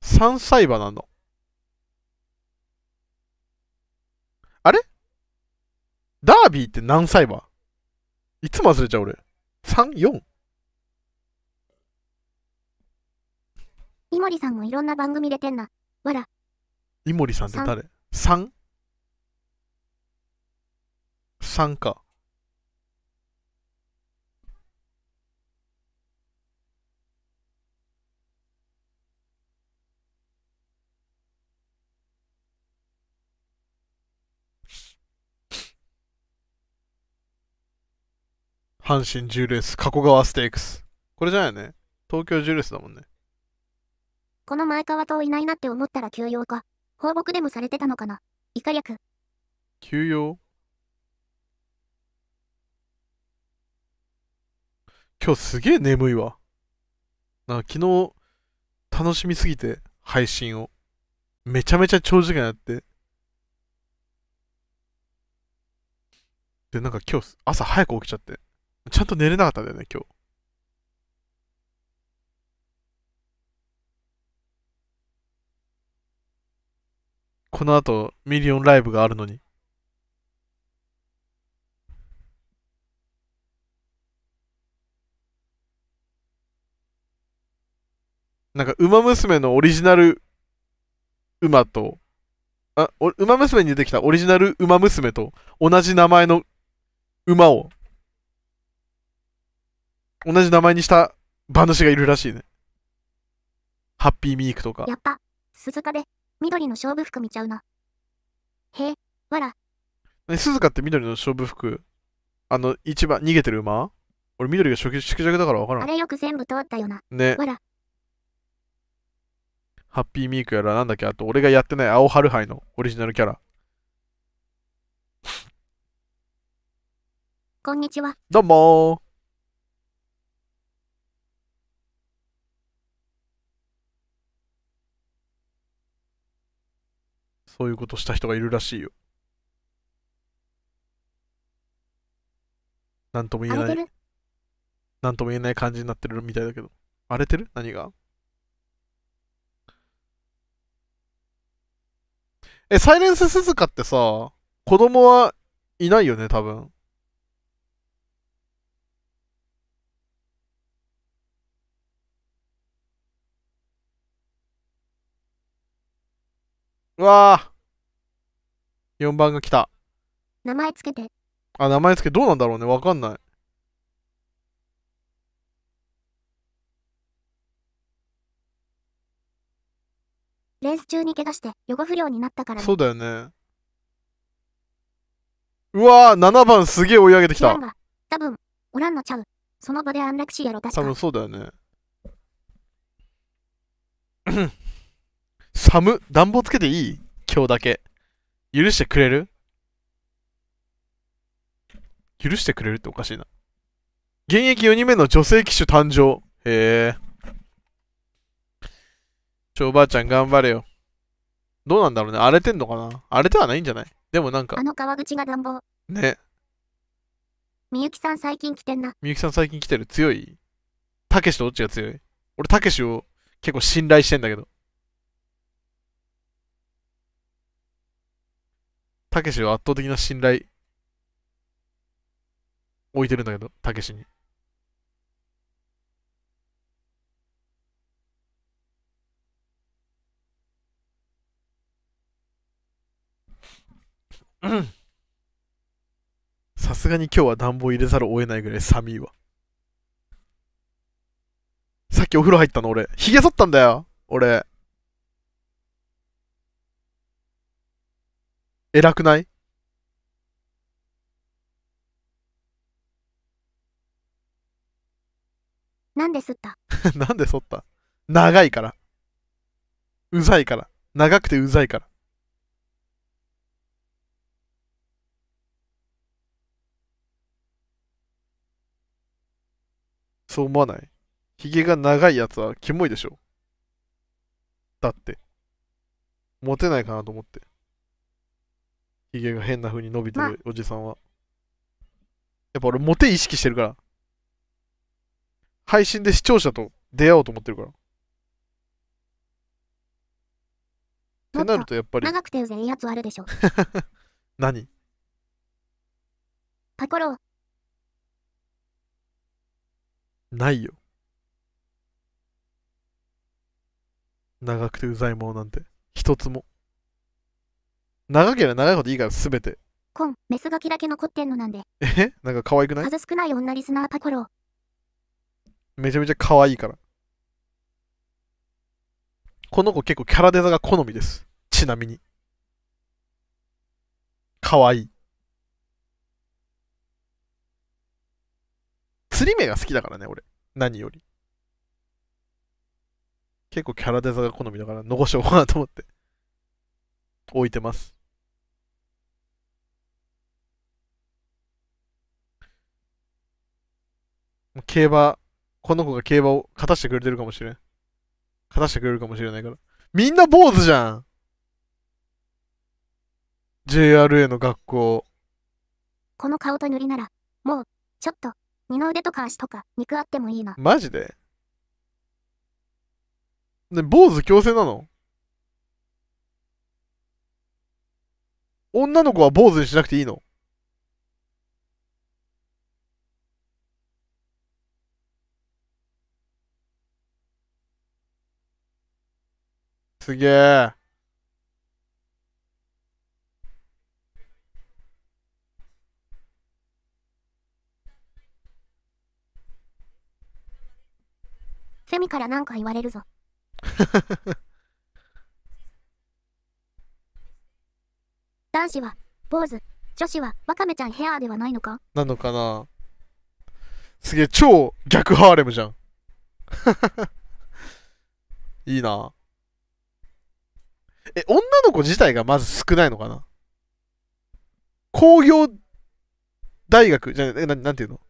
3歳馬なの。あれダービーって何歳馬いつも忘れちゃう俺。3、4? 井森さんもいろんな番組出てんな。わら。井森さんって誰三三か。阪神ジュレース、加古川ステークス。これじゃないよね。東京ジュレースだもんね。この前川といないなって思ったら休養か。放牧でもされてたのかな。いかやく休養今日すげえ眠いわ。な昨日、楽しみすぎて、配信を。めちゃめちゃ長時間やって。で、なんか今日、朝早く起きちゃって。ちゃんと寝れなかったんだよね、今日。この後、ミリオンライブがあるのに。なんか、ウマ娘のオリジナル馬と、あ、ウマ娘に出てきたオリジナルウマ娘と同じ名前の馬を、同じ名前にした馬主がいるらしいね。ハッピーミークとか。やった、鈴鹿で緑の勝負服見ちゃうな。へえ、わら。ね、鈴鹿って緑の勝負服、あの、一番逃げてる馬俺緑が縮尺だから分からん。あれよく全部通ったよな。ね。わら。ハッピーミークやら、なんだっけ、あと俺がやってない青春杯のオリジナルキャラ。こんにちは。どうもそういうことした人がいるらしいよ。なんとも言えない。なんとも言えない感じになってるみたいだけど。荒れてる何がえ、サイレンス鈴鹿ってさ、子供はいないよね、多分。うわあ !4 番が来た。名前つけて。あ、名前つけどうなんだろうね。わかんない。レース中に怪我して予後不良になったから、ね、そうだよね。うわー、7番すげえ追い上げてきた。多分、おらんのちゃう。その場で安楽死やろ、確か多分そうだよね。寒、暖房つけていい今日だけ。許してくれる許してくれるっておかしいな。現役4人目の女性騎手誕生。へえ。ちょ、おばあちゃん頑張れよ。どうなんだろうね荒れてんのかな荒れてはないんじゃないでもなんか。あの川口が暖房。ね。みゆきさん最近来てんな。みゆきさん最近来てる。強いたけしとどっちが強い俺たけしを結構信頼してんだけど。たけしは圧倒的な信頼、置いてるんだけど、たけしに。さすがに今日は暖房入れざるを得ないぐらい寒いわ。さっきお風呂入ったの俺。髭剃ったんだよ俺。偉くないなんで剃った なんで剃った長いから。うざいから。長くてうざいから。そう思わないヒゲが長いやつはキモいでしょだって。モテないかなと思って。ひげが変な風に伸びてるおじさんは。やっぱ俺、モテ意識してるから。配信で視聴者と出会おうと思ってるから。ってなるとやっぱり。長くてうぜいやつあるでしょ。何パコロないよ。長くてうざいものなんて、一つも。長ければ長いほどいいから、すべて。コン、メスガキだけ残ってんのなんで。えなんか可愛くない数少ない女リスナーパコロめちゃめちゃ可愛いから。この子結構キャラデザが好みです。ちなみに。可愛い。釣り目が好きだからね、俺。何より。結構キャラデザが好みだから残しておこうなと思って。置いてます。競馬、この子が競馬を勝たしてくれてるかもしれん。勝たしてくれるかもしれないから。みんな坊主じゃん !JRA の学校。この顔と塗りなら、もう、ちょっと、二の腕とか足とか、肉あってもいいな。マジでで坊主強制なの女の子は坊主にしなくていいのすげえ。セミから何か言われるぞ。男子は、坊主。女子は、ワカメちゃんヘアーではないのかなのかなすげえ、超逆ハーレムじゃん。いいなえ、女の子自体がまず少ないのかな工業大学じゃな、ななんていうの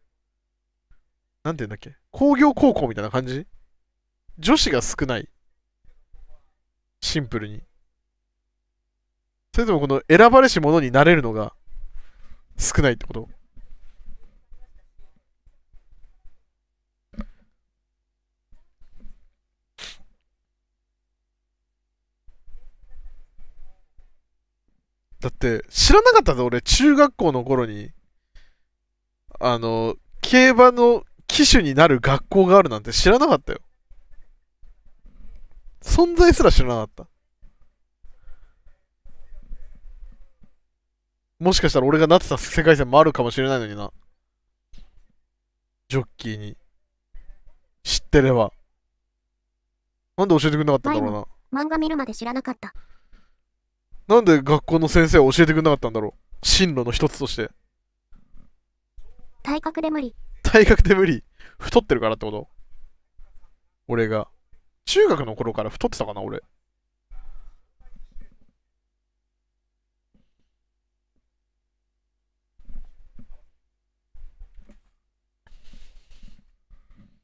なんていうんだっけ工業高校みたいな感じ女子が少ない。シンプルに。それともこの選ばれし者になれるのが少ないってことだって知らなかったぞ俺中学校の頃にあの競馬の騎手になる学校があるなんて知らなかったよ存在すら知らなかったもしかしたら俺がなってた世界線もあるかもしれないのにな。ジョッキーに。知ってれば。なんで教えてくれなかったんだろうな。漫画見るまで知らなかった。なんで学校の先生は教えてくれなかったんだろう。進路の一つとして。体格で無理。体格で無理。太ってるからってこと俺が。中学の頃から太ってたかな、俺。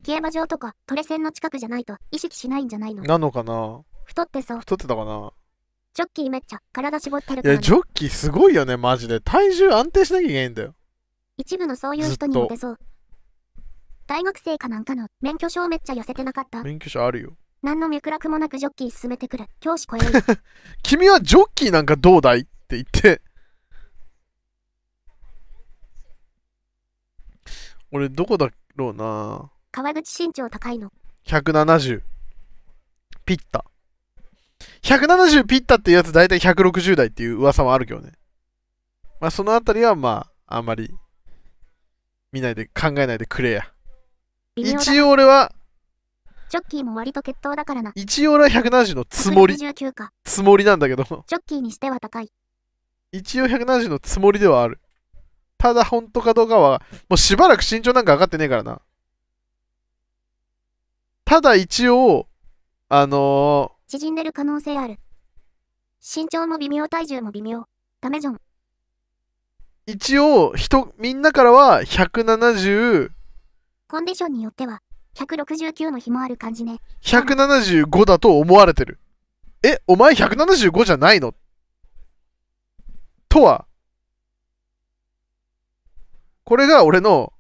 競馬場とかトレセンの近くじゃないと意識しないんじゃないのなのかな太ってそう太ってたかなジョッキーめっちゃ体絞ってるから、ね、いやジョッキーすごいよねマジで体重安定しなきゃいけないんだよ一部のそういう人にも出そう大学生かなんかの免許証めっちゃ寄せてなかった免許証あるよ何の脈絡もなくジョッキー進めてくる教師超える 君はジョッキーなんかどうだいって言って俺どこだろうな川口身長高いの。170。ピッタ。170ピッタっていうやつ大体160代っていう噂もあるけどね。まあそのあたりはまあ、あんまり見ないで考えないでくれや。一応俺は、ジョッキーも割と血統だからな。一応俺は170のつもり。つもりなんだけど。ジョッキーにしては高い。一応170のつもりではある。ただ本当かどうかは、もうしばらく身長なんか上がってねえからな。ただ一応、あのー、縮んでる可能性ある。身長も微妙、体重も微妙。ダメじゃん。一応、人、みんなからは170、コンディションによっては、169の日もある感じね。175だと思われてる。え、お前175じゃないのとは、これが俺の、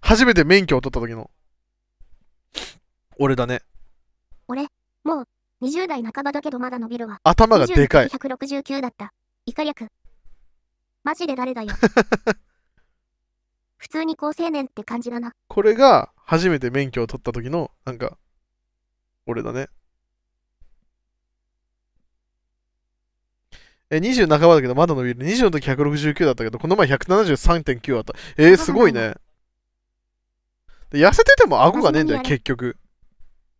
初めて免許を取った時の俺だね。俺、もう、20代半ばだけどまだ伸びるわ。頭がでかい。169だった。イカ略。マジで誰だよ。普通に高青年って感じだな。これが、初めて免許を取った時の、なんか、俺だね。え、20半ばだけど、まだ伸びる。20の時169だったけど、この前173.9あった。えー、すごいね。痩せてても顎がねえんだよ、結局。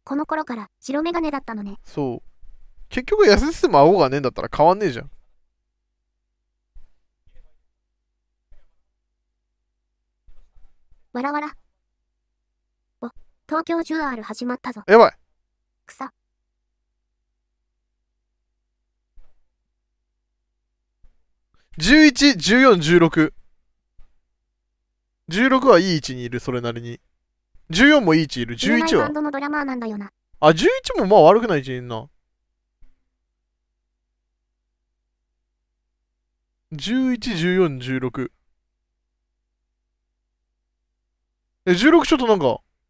この頃から白眼鏡だったのね。そう。結局痩せてても顎がねえんだったら変わんねえじゃん。わらわら。お、東京 10R 始まったぞ。やばい。草。11、14、16。16はいい位置にいる、それなりに。14もいい位置いる。11は。あ、11もまあ悪くない位置いるな。11、14、16。え、16ちょっとなんか、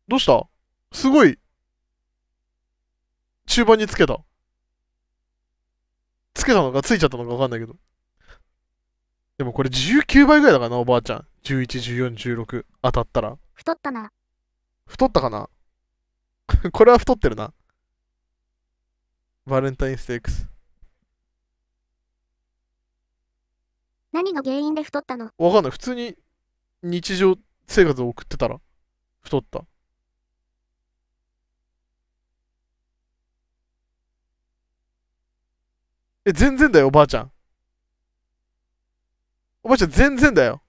どうしたすごい、中盤につけた。つけたのか、ついちゃったのかわかんないけど。でもこれ19倍ぐらいだからな、おばあちゃん。11、14、16。当たったら。太ったな。太ったかな これは太ってるな。バレンタインステークス。何が原因で太ったのわかんない。普通に日常生活を送ってたら太った。え、全然だよ、おばあちゃん。おばあちゃん、全然だよ。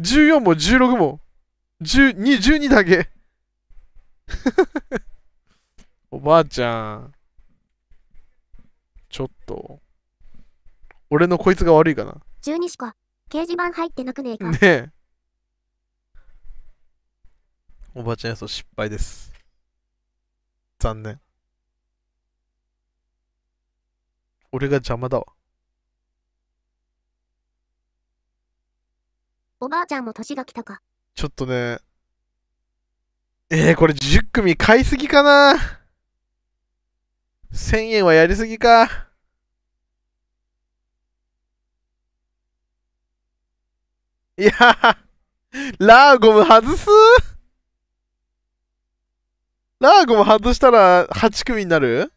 14も16も、12、12だけ。おばあちゃん。ちょっと。俺のこいつが悪いかな。12しか、掲示板入ってなくねえか。ねえ。おばあちゃんそう失敗です。残念。俺が邪魔だわ。おばあちゃんも年が来たか。ちょっとね。えー、これ10組買いすぎかな ?1000 円はやりすぎか。いやラーゴム外すラーゴム外したら8組になる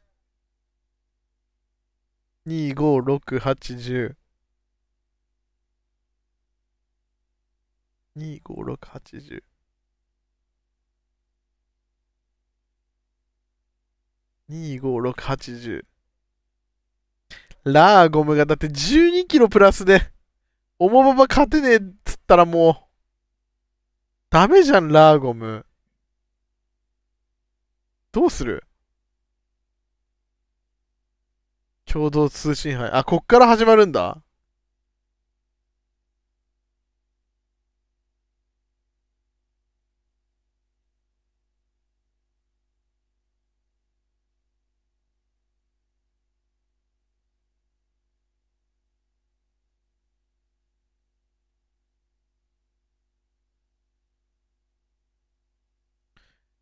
?256810 2 5 6 8 0二五六八十。ラーゴムがだって12キロプラスで、おもばば勝てねえっつったらもう、ダメじゃん、ラーゴム。どうする共同通信杯。あ、こっから始まるんだ。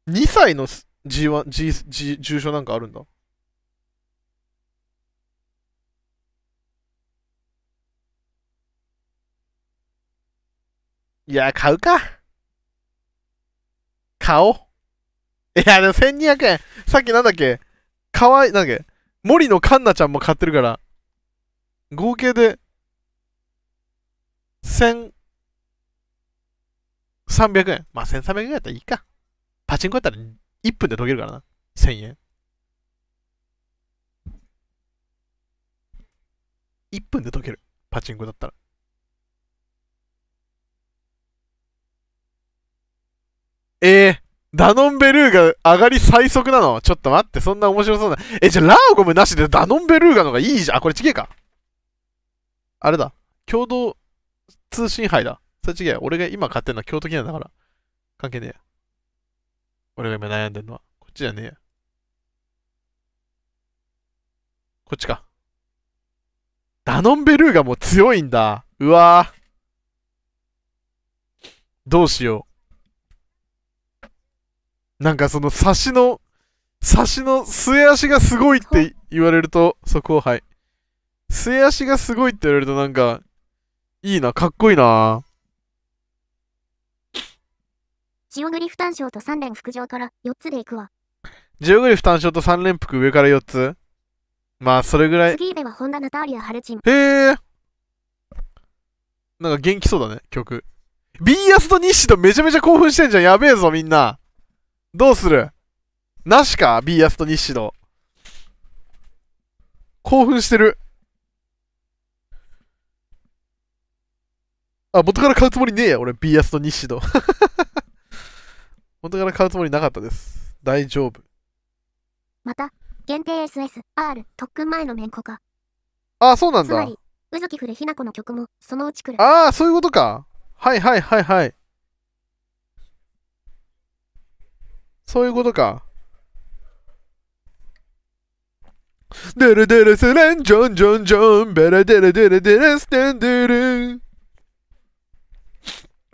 2歳の G1、G、G、重症なんかあるんだ。いや、買うか。買おう。いや、でも1200円。さっきなんだっけかわい、なんだっけ森のカンナちゃんも買ってるから。合計で、1300円。まあ、1300円だったらいいか。パチンコやったら1分で解けるからな。1000円。1分で解ける。パチンコだったら。えー、ダノンベルーガ上がり最速なのちょっと待って、そんな面白そうな。え、じゃあラーゴムなしでダノンベルーガのがいいじゃん。あ、これちげえか。あれだ。共同通信杯だ。それ違え。俺が今買ってんのは京都記念だから。関係ねえや。俺が今悩んでるのは。こっちじゃねえや。こっちか。ダノンベルーがもう強いんだ。うわぁ。どうしよう。なんかその差しの、差しの末足がすごいって言われると、速報い。末足がすごいって言われるとなんか、いいな、かっこいいなジオグリフ単勝と三連複上から4つでいくわ。ジオグリフ単勝と三連複上から4つまあ、それぐらい。次ではホンダナターリア・ハルチン。へえ。なんか元気そうだね、曲。ビーアスとニッシとめちゃめちゃ興奮してんじゃん。やべえぞ、みんな。どうするなしかビーアスとニッシド。興奮してる。あ、元から買うつもりねえや、俺、ビーアスとニッシド。本当から買うつもりなかったです。大丈夫。また、限定 SSR 特訓前の面子か。ああ、そうなんだ。つまり、の曲もそのうち来る。ああ、そういうことか。はいはいはいはい。そういうことか。デレデレスレンジョンジョンジョンベレデレデレデレステンデレ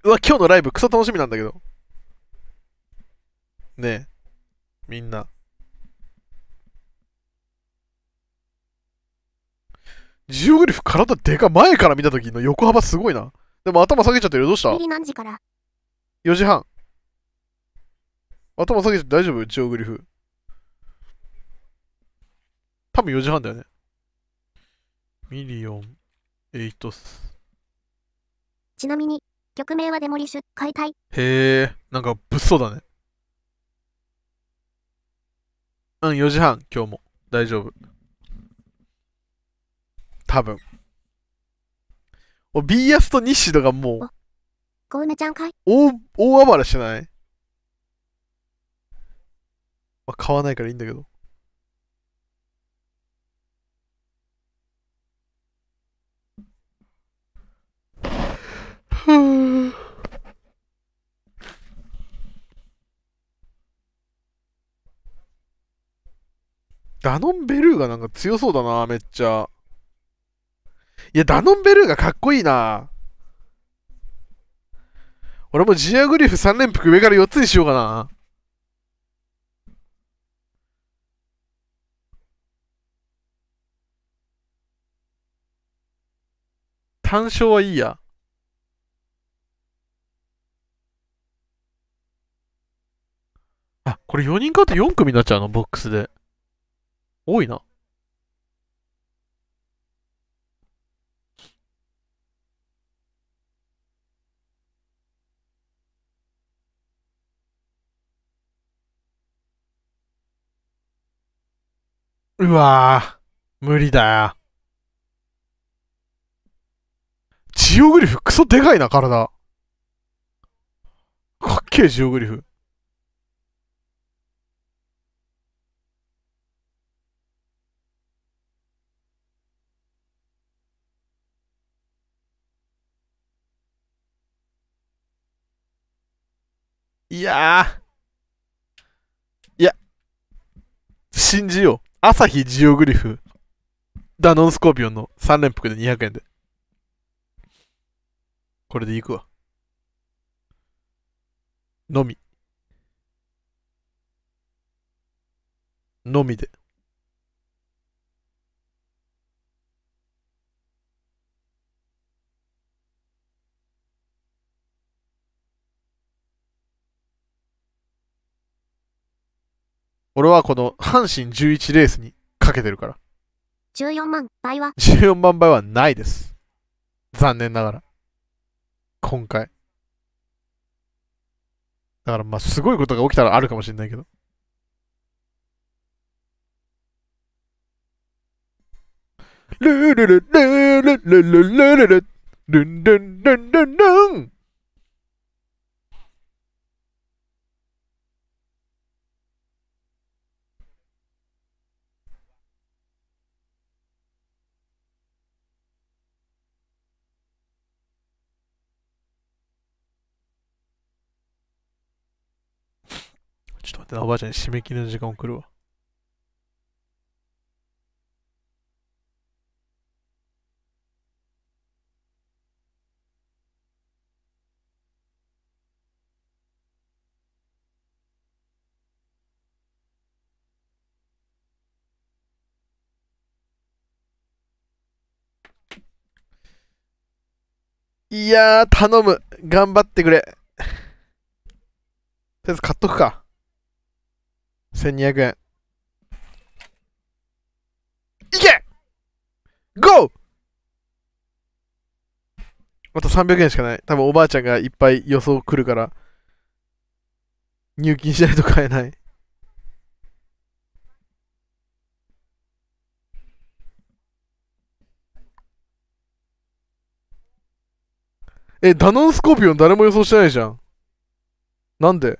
うわ今日のライブクソ楽しみなんだけどねえ、みんな。ジオグリフ体でか前から見た時の横幅すごいな。でも頭下げちゃってるどうした何時から ?4 時半。頭下げちゃって大丈夫ジオグリフ。多分4時半だよね。ミリオン、エイトス。ちなみに、曲名はデモリッシュ、解体。へえ、なんか物騒だね。うん、4時半、今日も。大丈夫。多分。お、ビーヤスとニシとかもう、ナちゃんかい大、大暴れしないまあ、買わないからいいんだけど。ダノンベルーガなんか強そうだな、めっちゃ。いや、ダノンベルーガかっこいいな。俺もジアグリフ3連複上から4つにしようかな。単勝はいいや。あ、これ4人買うと4組になっちゃうのボックスで。多いな。うわぁ、無理だよ。ジオグリフ、クソでかいな、体。かっけえ、ジオグリフ。いやいや、信じよう。朝日ジオグリフ、ダノンスコーピオンの3連服で200円で。これでいくわ。のみ。のみで。俺はこの阪神11レースにかけてるから。14万倍は ?14 万倍はないです。残念ながら。今回。だからまあすごいことが起きたらあるかもしれないけど。ルルルルルルルルルルルンルンルンルンルンちょっと待っておばあちゃんに締め切りの時間送るわ。いやー、頼む。頑張ってくれ。とりあえず買っとくか。千二百円。いけゴー。あと三百円しかない。多分おばあちゃんがいっぱい予想来るから、入金しないと買えない。え、ダノンスコーピオン誰も予想してないじゃん。なんで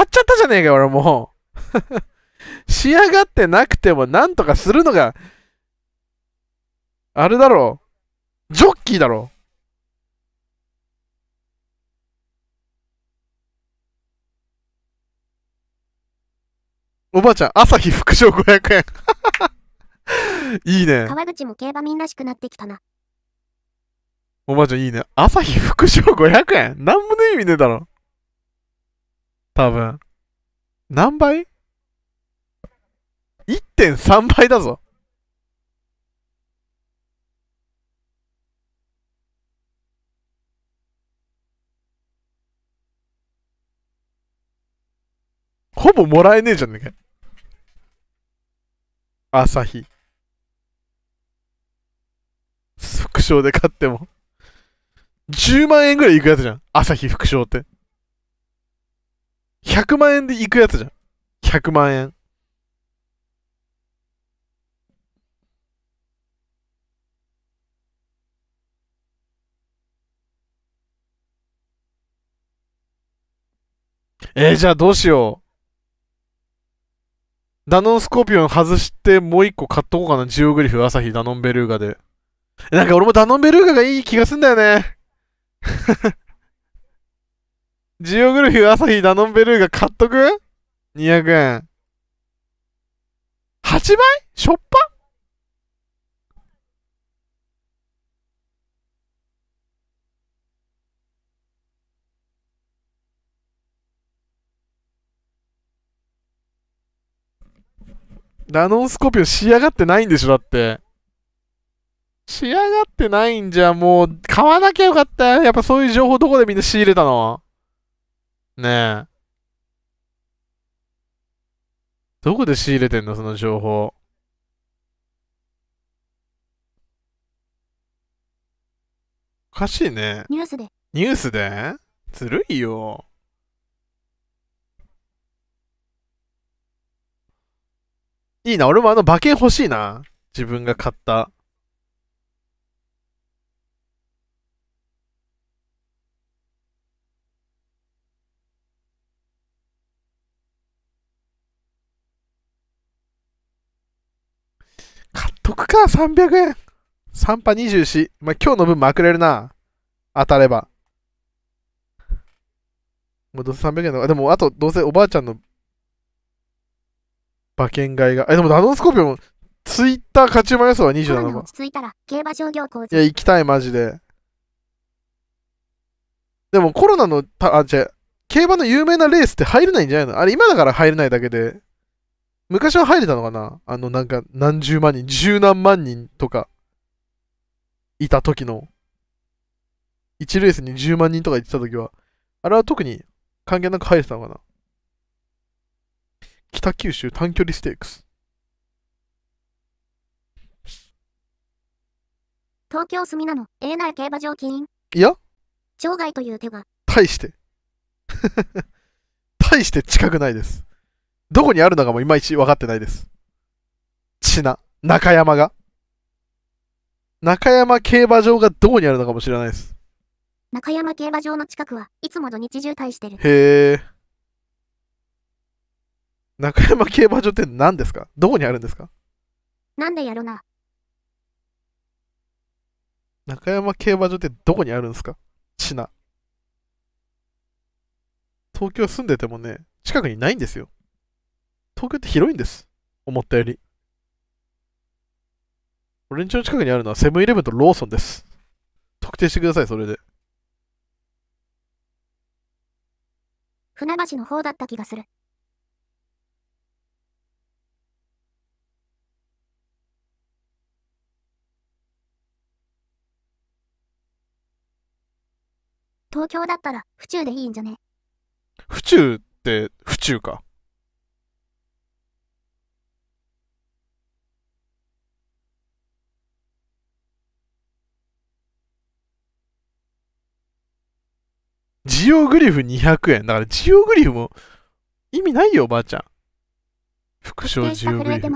買っちゃったじゃねえか俺もう。仕上がってなくてもなんとかするのが、あれだろう。ジョッキーだろう。おばあちゃん、朝日副賞500円 いいね。川口も競馬民らしくなってきたな。おばあちゃん、いいね。朝日副賞500円なんもねえ意味ねえだろ。多分。何倍 ?1.3 倍だぞ。ほぼもらえねえじゃねえか。朝日。副賞で買っても。10万円ぐらいいくやつじゃん。朝日副賞って。100万円で行くやつじゃん。100万円。えー、じゃあどうしよう。ダノンスコーピオン外して、もう一個買っとこうかな。ジオグリフ、朝日、ダノンベルーガで。なんか俺もダノンベルーガがいい気がすんだよね。ジオグルフィー、朝日、ダノンベルーガ買っとく ?200 円。8倍しょっぱダノンスコピオ仕上がってないんでしょだって。仕上がってないんじゃ、もう、買わなきゃよかった。やっぱそういう情報どこでみんな仕入れたのねえ。どこで仕入れてんのその情報。おかしいね。ニュースで。ニュースでずるいよ。いいな、俺もあの馬券欲しいな。自分が買った。か !300 円 !3 パ24。まあ、今日の分まくれるな。当たれば。もうどうせ300円だでも、あと、どうせおばあちゃんの馬券買いが。え、でもダノンスコーピオン、ツイッター勝ち馬予想は27番。いや、行きたい、マジで。でもコロナの、たあ、違う、競馬の有名なレースって入れないんじゃないのあれ、今だから入れないだけで。昔は入れたのかなあの、なんか、何十万人、十何万人とか、いた時の、1レースに10万人とか行ってた時は、あれは特に関係なく入れてたのかな北九州短距離ステークス。東京住みなの、えな競馬場いや生外という手が。大して。大して近くないです。どこにあるのかもいまいち分かってないです。ちな、中山が。中山競馬場がどこにあるのかも知らないです。中山競馬場の近くはいつも土日渋滞してる。へえ。中山競馬場って何ですかどこにあるんですかなんでやろな。中山競馬場ってどこにあるんですかちな。東京住んでてもね、近くにないんですよ。東京って広いんです。思ったより。俺んちの近くにあるのはセブンイレブンとローソンです。特定してください、それで。船橋の方だった気がする。東京だったら府中でいいんじゃね府中って府中か。ジオグリフ200円。だからジオグリフも意味ないよ、おばあちゃん。副賞ジオグリフ。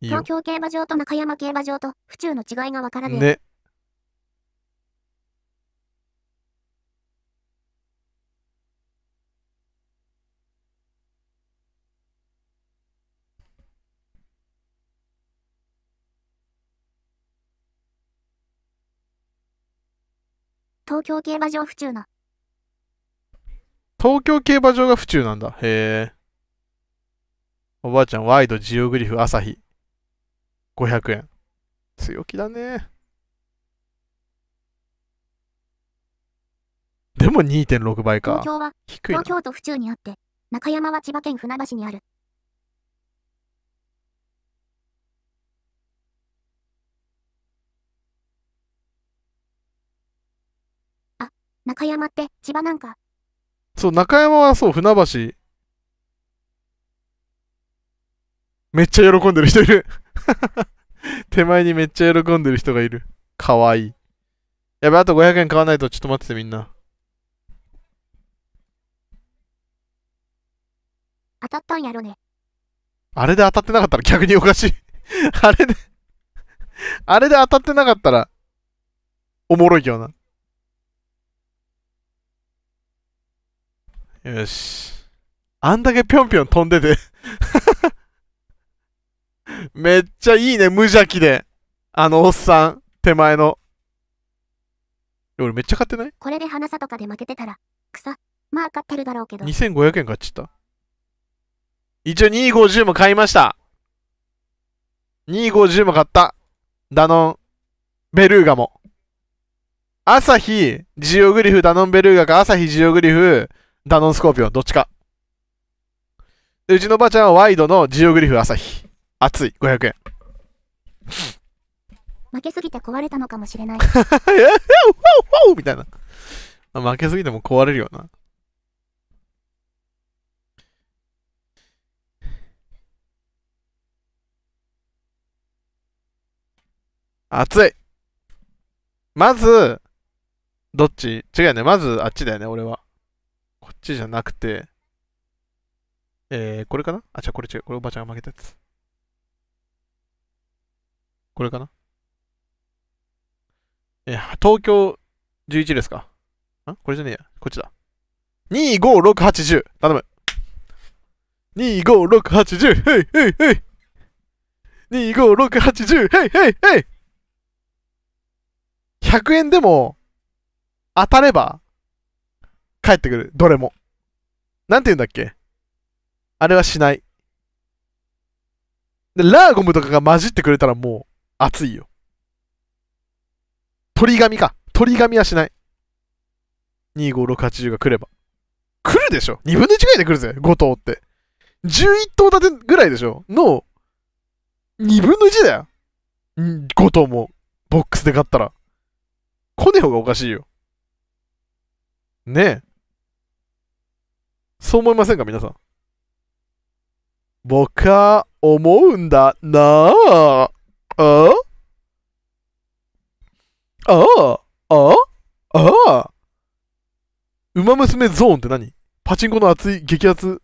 東京競馬場と中山競馬場と府中の違いがわからね。ね。東京競馬場府中の。東京競馬場が府中なんだ。へえ。おばあちゃん、ワイドジオグリフ朝日。500円。強気だね。でも2.6倍か。東京は、東京都府中にあって、中山は千葉県船橋にある。中山って千葉なんか。そう、中山はそう、船橋。めっちゃ喜んでる人いる 手前にめっちゃ喜んでる人がいる。かわいい。やべ、あと500円買わないと、ちょっと待っててみんな。当たったんやろね。あれで当たってなかったら 逆におかしいあれであれで当たってなかったら、おもろいけどな。よし。あんだけぴょんぴょん飛んでて めっちゃいいね、無邪気で。あのおっさん、手前の。俺めっちゃ買ってないこれで花さとかで負けてたら、草、まあ買ってるだろうけど。2500円買っちゃった。一応250も買いました。250も買った。ダノン、ベルーガも。朝日、ジオグリフ、ダノンベルーガか朝日ジオグリフ、ダノンスコーピオン、どっちか。で、うちのばあちゃんはワイドのジオグリフ朝日。熱い、500円。負けすぎて壊れたのかもしれない。みたいな。負けすぎても壊れるよな。熱い。まず、どっち違うよね。まず、あっちだよね、俺は。ちじゃなくて、えー、これかなあ、じゃこれ違う。これおばちゃんが負けたやつ。これかなえー、東京11ですかあこれじゃねえや。こっちだ。256810頼む。256810へいへいへい !256810 へいへい !100 円でも当たれば帰ってくる。どれも。なんて言うんだっけあれはしない。で、ラーゴムとかが混じってくれたらもう、熱いよ。鳥紙か。鳥紙はしない。25680が来れば。来るでしょ ?2 分の1ぐらいで来るぜ、5頭って。11頭立てぐらいでしょの、2分の1だよ。5頭も、ボックスで買ったら。来ねえ方がおかしいよ。ねえ。そう思いませんか皆さん。僕は思うんだなあ。ああああああウマ娘ゾーンって何パチンコの熱い激熱。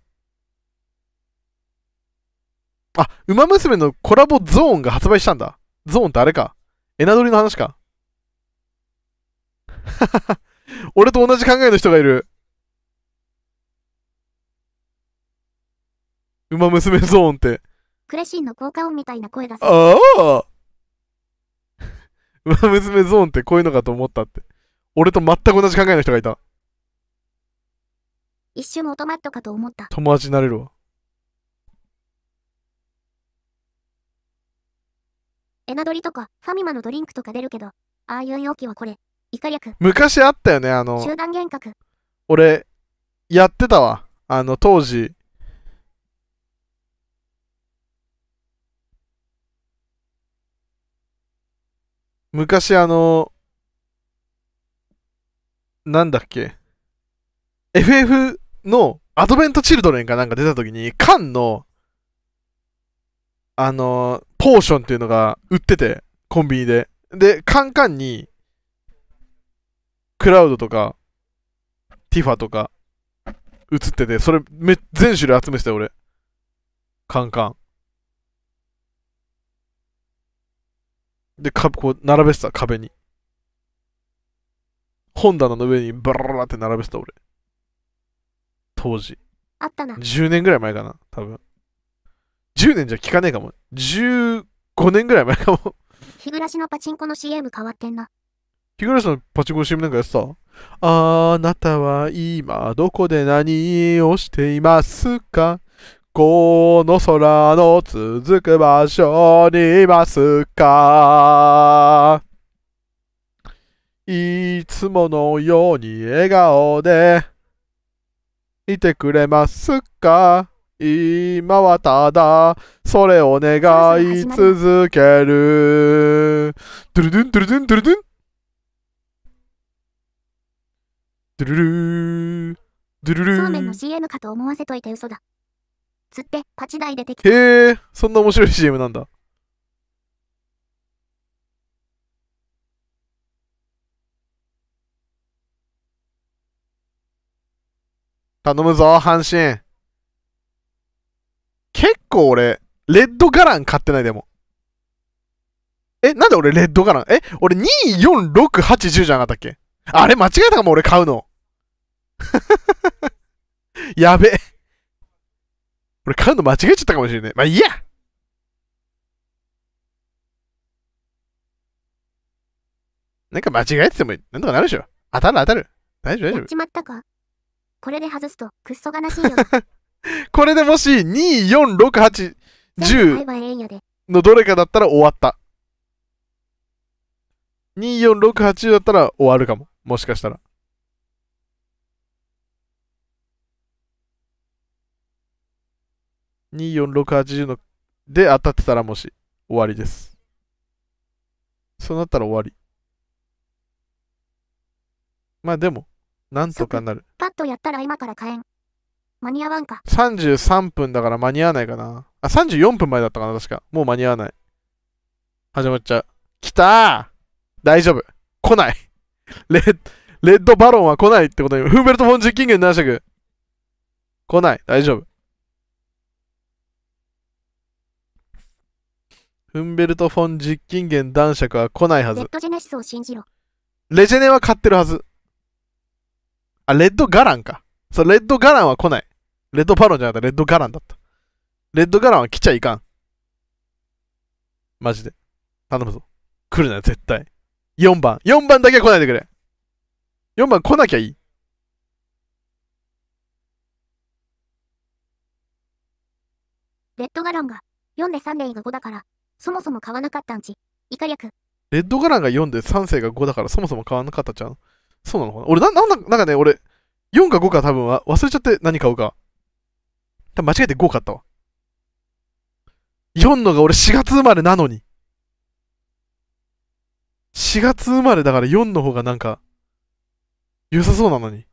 あ、ウマ娘のコラボゾーンが発売したんだ。ゾーンってあれか。エナドリの話か。俺と同じ考えの人がいる。ウマ娘ゾーンって。クレシンの効果音みたいな声だああウマ 娘ゾーンってこういうのかと思ったって。俺と全く同じ考えの人がいた。一瞬オートマットかと思った。友達になれるわ。エナドリとか、ファミマのドリンクとか出るけど、ああいう容器はこれ、イカ略。昔あったよね、あの。集団幻覚。俺、やってたわ。あの、当時、昔あの、なんだっけ、FF のアドベント・チルドレンかなんか出た時に、缶の、あのポーションっていうのが売ってて、コンビニで。で、カンカンに、クラウドとか、ティファとか、映ってて、それめ、全種類集めてたよ、俺。カンカン。で、かこう、並べてた、壁に。本棚の上にバララって並べてた、俺。当時。あったな。10年ぐらい前かな、多分。10年じゃ聞かねえかも。15年ぐらい前かも。日暮らしのパチンコの CM 変わってんな。日暮らしのパチンコの CM なんかやってたあなたは今どこで何をしていますかこの空の続く場所にいますかいつものように笑顔でいてくれますか今はただそれを願い続ける。ドゥルドゥンドゥルドゥンドゥルドゥンドゥルルードゥルルーそうめんの CM かと思わせといて嘘だ。つってパチ台できた。へえ、そんな面白い CM なんだ。頼むぞ、阪神。結構俺、レッドガラン買ってないでも。え、なんで俺レッドガランえ、俺2、4、6、8、10じゃなかったっけあれ間違えたかも俺買うの。やべえ。俺買うの間違えちゃったかもしれない。まあいいやなんか間違えててもなんとかなるでしょ。当たる当たる。大丈夫大丈夫。ちまったか。これで外すとくっそ悲しいよ。これでもし2、4、6、8、10のどれかだったら終わった。2468だったら終わるかも。もしかしたら。24680ので当たってたらもし終わりです。そうなったら終わり。まあでも、なんとかなる。パッとやったら今から買ん。間に合わんか。33分だから間に合わないかな。あ、34分前だったかな、確か。もう間に合わない。始まっちゃう。来た大丈夫。来ない。レッ、レッドバロンは来ないってことに。フーベルト・フォン・ジッキングに7く。来ない。大丈夫。フンベルト・フォン実験源男爵は来ないはず。レッドジェネシスを信じろ。レジェネは買ってるはず。あ、レッド・ガランか。そう、レッド・ガランは来ない。レッド・パロンじゃなかった、レッド・ガランだった。レッド・ガランは来ちゃいかん。マジで。頼むぞ。来るなよ、絶対。4番。4番だけは来ないでくれ。4番来なきゃいい。レッドガランが4で3で5だからそもそも買わなかったんち。イカ略。レッドガランが4で3世が5だからそもそも買わなかったじゃん。そうなのかな俺な、なんだ、なんかね、俺、4か5か多分は忘れちゃって何買うか。多分間違えて5買ったわ。4のが俺4月生まれなのに。4月生まれだから4の方がなんか、良さそうなのに。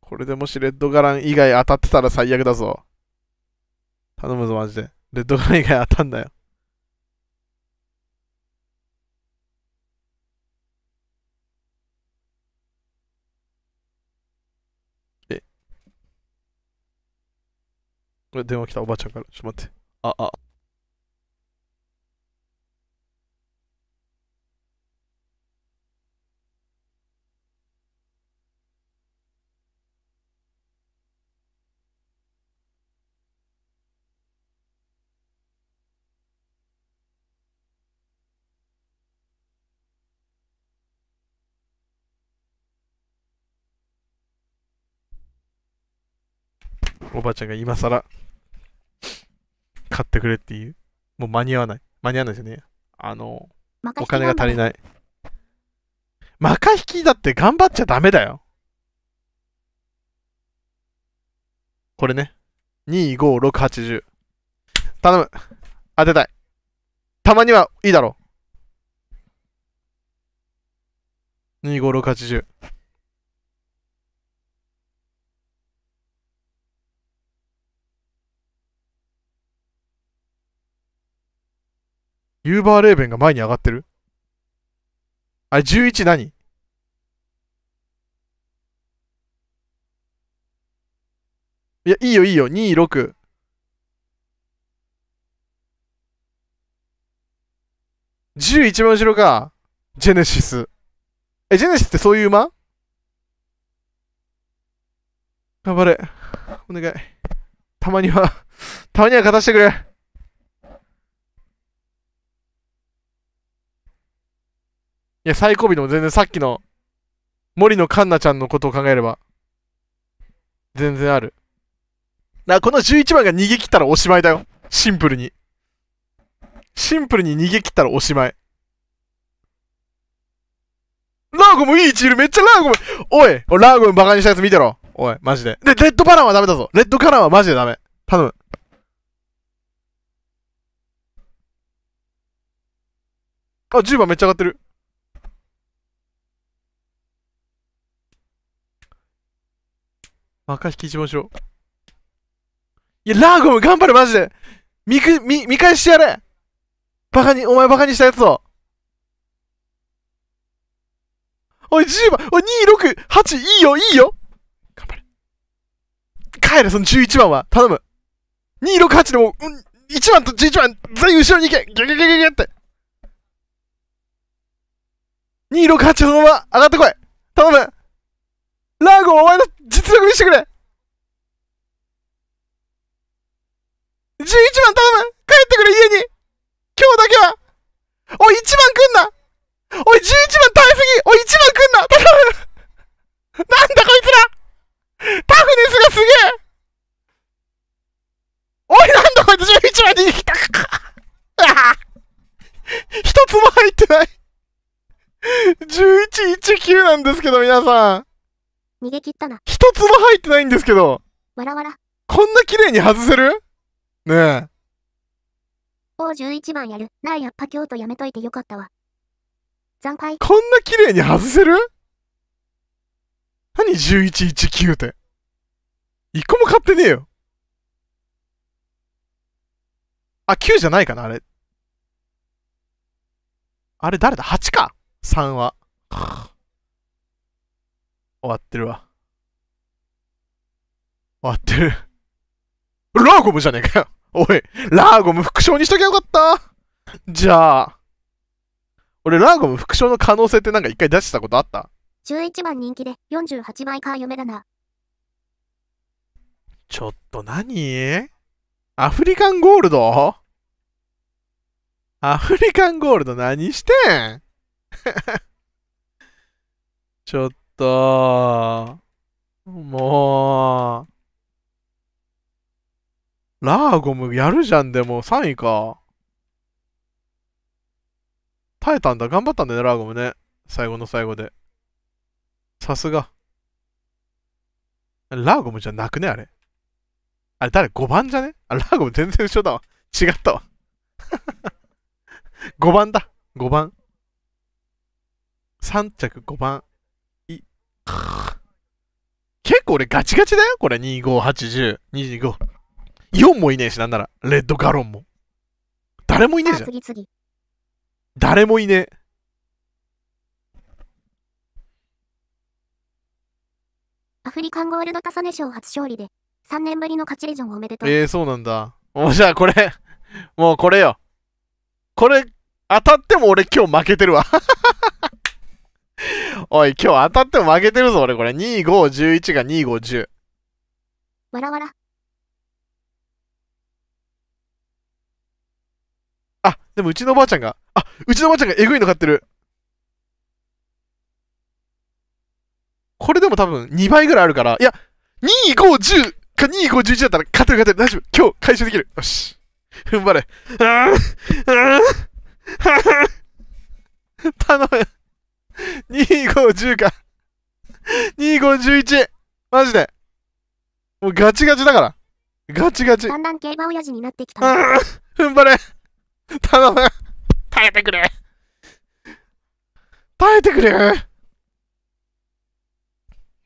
これでもしレッドガラン以外当たってたら最悪だぞ。頼むぞ、マジで。レッドガン以外当たんなよ。え電話来たおばあちゃんから。ちょっと待って。あ、あ。ばあちゃんが今更買ってくれっていう。もう間に合わない。間に合わないですよね。あの、お金が足りない。マカ引きだって頑張っちゃダメだよ。これね。25,6,80。頼む。当てたい。たまにはいいだろう。25,6,80。ユーバーレーベンが前に上がってるあれ、11何いや、いいよ、いいよ。2、6。10一番後ろかジェネシス。え、ジェネシスってそういう馬頑張れ。お願い。たまにはたまには勝たせてくれ。や、最後尾でも全然さっきの、森の環奈ちゃんのことを考えれば、全然ある。な、この11番が逃げ切ったらおしまいだよ。シンプルに。シンプルに逃げ切ったらおしまい。ラーゴムいい位置いるめっちゃラーゴムおいラーゴムバカにしたやつ見てろおい、マジで。で、レッドパランはダメだぞレッドカランはマジでダメ。頼む。あ、10番めっちゃ上がってる。カ引きしましょう。いや、ラーゴム頑張れ、マジで見く、見、見返してやれバカに、お前バカにしたやつをおい、10番おい、2、6、8、いいよ、いいよ頑張れ。帰れ、その11番は。頼む。2、6、8でも、うん、1番と11番、全員後ろに行けギャギャギャギャって !268 そのまま上がってこい頼むラーゴンお前の実力見せてくれ !11 番頼む帰ってくれ家に今日だけはおい、1番来んなおい、11番耐えすぎおい、1番来んな頼むなんだこいつらタフネスがすげえおい、なんだこいつ11番にきた 一つも入ってない1119なんですけど、皆さん。逃げ切ったな。一つも入ってないんですけど。わらわら。こんな綺麗に外せるねえ。を11番やる。なあ、やっぱ京都やめといてよかったわ。惨敗。こんな綺麗に外せる何1119って。一個も買ってねえよ。あ、9じゃないかな、あれ。あれ誰だ ?8 か ?3 は。終わってるわ。終わってる。ラーゴムじゃねえかよおい、ラーゴム副賞にしときゃよかったじゃあ。俺、ラーゴム副賞の可能性ってなんか一回出してたことあった11番人気で48倍か夢だな。ちょっと何アフリカンゴールドアフリカンゴールド何してん ちょっと、もう、ラーゴムやるじゃん、でも、3位か。耐えたんだ、頑張ったんだね、ラーゴムね。最後の最後で。さすが。ラーゴムじゃなくね、あれ。あれ誰 ?5 番じゃねあ、ラーゴム全然一緒だわ。違ったわ。5 番だ。5番。3着5番。結構俺ガチガチだよ、これ。2580、25。イオもいねえし、なんなら。レッドガロンも。誰もいねえじゃん。誰もいねえ。アフリカンゴールドタサネ賞初勝利で、3年ぶりの勝ちレジョンおめでとう。ええー、そうなんだ。もうじゃあこれ、もうこれよ。これ、当たっても俺今日負けてるわ おい、今日当たっても負けてるぞ、俺これ。2511が2510。わらわら。あ、でもうちのおばあちゃんが、あ、うちのおばあちゃんがエグいの買ってる。これでも多分2倍ぐらいあるから、いや、2510か2511だったら勝てる勝てる。大丈夫。今日回収できる。よし。踏ん張れ。ああああ頼む。2510か。2511! マジで。もうガチガチだから。ガチガチ。だんだん競馬親父になってきた。踏ん張れ頼む耐えてくれ耐えてくれ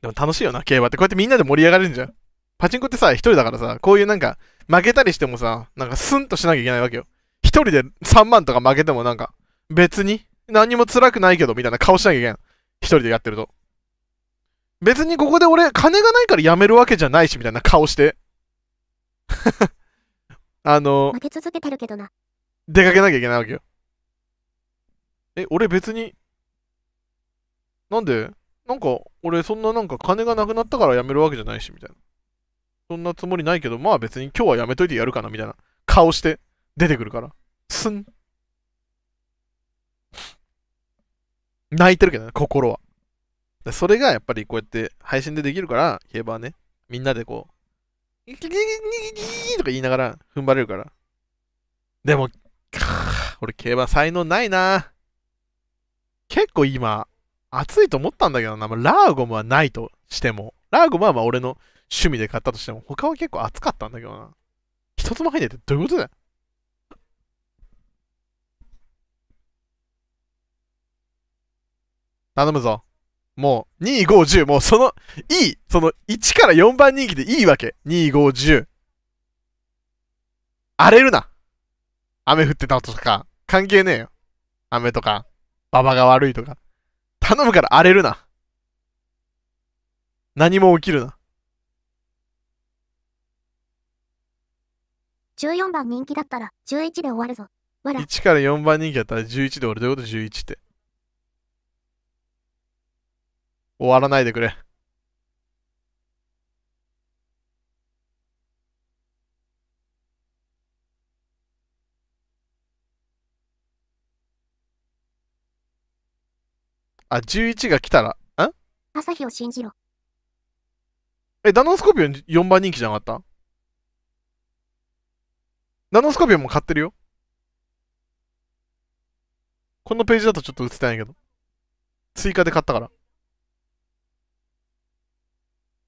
でも楽しいよな、競馬って。こうやってみんなで盛り上がれるんじゃん。パチンコってさ、一人だからさ、こういうなんか、負けたりしてもさ、なんかスンとしなきゃいけないわけよ。一人で3万とか負けてもなんか、別に何も辛くないけど、みたいな顔しなきゃいけん。一人でやってると。別にここで俺、金がないから辞めるわけじゃないし、みたいな顔して。あの、負け続けてるけどな。出かけなきゃいけないわけよ。え、俺別に、なんで、なんか、俺そんななんか金がなくなったから辞めるわけじゃないし、みたいな。そんなつもりないけど、まあ別に今日はやめといてやるかな、みたいな顔して出てくるから。すん。泣いてるけどね、心は。それがやっぱりこうやって配信でできるから、競馬はね、みんなでこう、ギギギギギとか言いながら踏ん張れるから。でも、俺競馬才能ないな結構今、熱いと思ったんだけどな、まあ、ラーゴムはないとしても、ラーゴムはまあ俺の趣味で買ったとしても、他は結構熱かったんだけどな。一つも入んないってどういうことだよ頼むぞ。もう、2、5、10。もうその、いい。その、1から4番人気でいいわけ。2、5、10。荒れるな。雨降ってたとか、関係ねえよ。雨とか、馬場が悪いとか。頼むから荒れるな。何も起きるな。14番人気だったら11で終わるぞ。1から4番人気だったら11で終わる。どういうこと ?11 って。終わらないでくれ。あ、11が来たら、ん朝日を信じろ。え、ダノンスコーピオン4番人気じゃなかったダノンスコーピオンも買ってるよ。このページだとちょっと映ってないけど。追加で買ったから。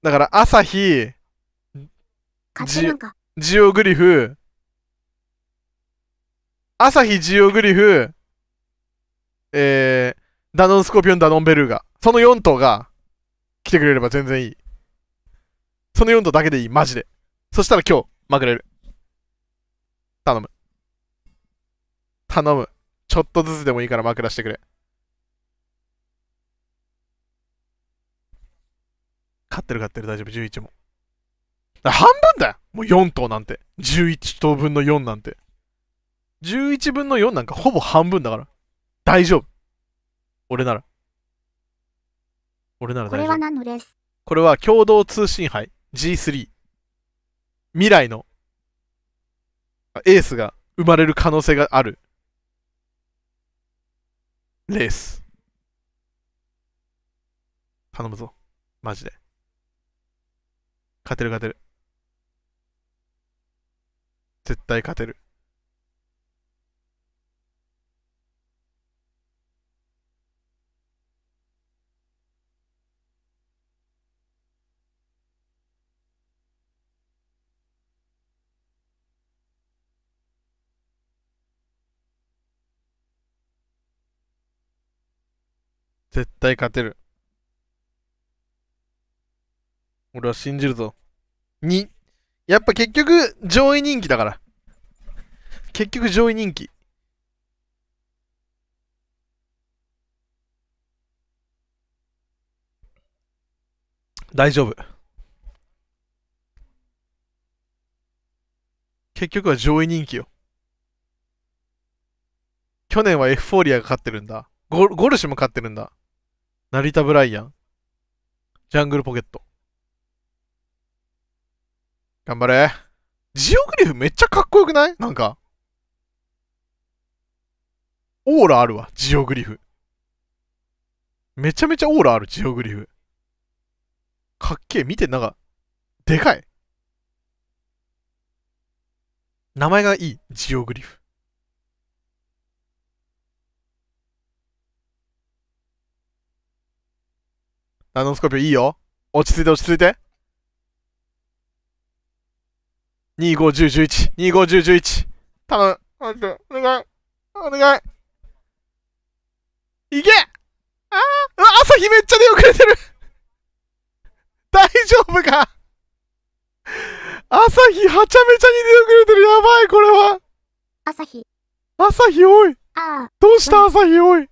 だから朝日ジジオグリフ朝日ジオグリフえー、ダノンスコーピオンダノンベルーガその4頭が来てくれれば全然いいその4頭だけでいいマジでそしたら今日まくれる頼む頼むちょっとずつでもいいからまくらしてくれ勝ってる勝ってる大丈夫、11も。半分だよもう4頭なんて。11頭分の4なんて。11分の4なんかほぼ半分だから。大丈夫。俺なら。俺なら大丈夫。これは何のースこれは共同通信杯 G3。未来のエースが生まれる可能性があるレース。頼むぞ。マジで。勝てる勝てる。絶対勝てる。絶対勝てる。俺は信じるぞ。2。やっぱ結局、上位人気だから。結局、上位人気。大丈夫。結局は上位人気よ。去年はエフフォーリアが勝ってるんだ。ゴルシュも勝ってるんだ。成田ブライアン。ジャングルポケット。頑張れ。ジオグリフめっちゃかっこよくないなんか。オーラあるわ、ジオグリフ。めちゃめちゃオーラある、ジオグリフ。かっけえ、見て、なんか、でかい。名前がいい、ジオグリフ。ナノスコピオいいよ。落ち着いて落ち着いて。2、5、10、11。2、5、10、11。頼む。待って、お願い。お願い。いけああ朝日めっちゃ出遅れてる 大丈夫か朝日はちゃめちゃに出遅れてる。やばい、これは。朝日。朝日おい。ああ。どうした朝日おい。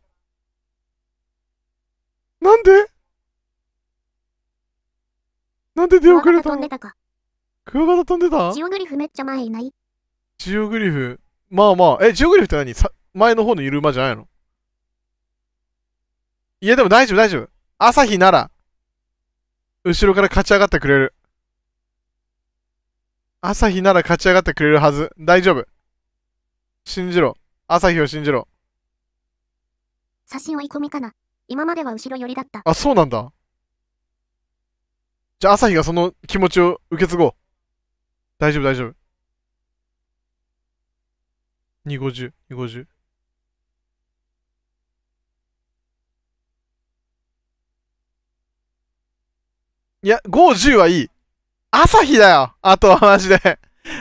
なんでなんで出遅れたのクワガタ飛んでたジオグリフめっちゃ前いないジオグリフまあまあ。え、ジオグリフって何さ前の方のいる馬じゃないのいやでも大丈夫大丈夫。朝日なら、後ろから勝ち上がってくれる。朝日なら勝ち上がってくれるはず。大丈夫。信じろ。朝日を信じろ。写真追い込みかな。今までは後ろ寄りだった。あ、そうなんだ。じゃあ朝日がその気持ちを受け継ごう。大丈夫、大丈夫。250、250。いや、50はいい。朝日だよ。あとはマジで。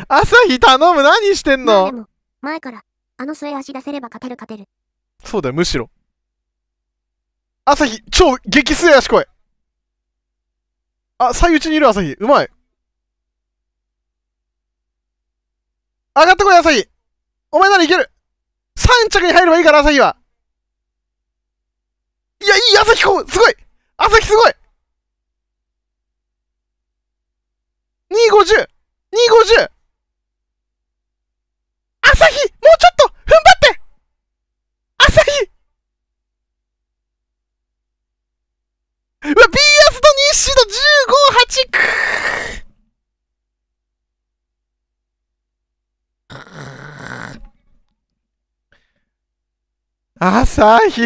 朝日頼む。何してんの、前から、あの末足出せれば勝てる勝てる。そうだよ、むしろ。朝日、超激末足来い。あ、最内にいる朝日。うまい。上がってこい、朝日お前ならいける !3 着に入ればいいから、朝日はいや、いい、朝日こうすごい朝日すごい !250!250! 朝日もうちょっと踏ん張って朝日うわ、b スとーの15、8、く朝日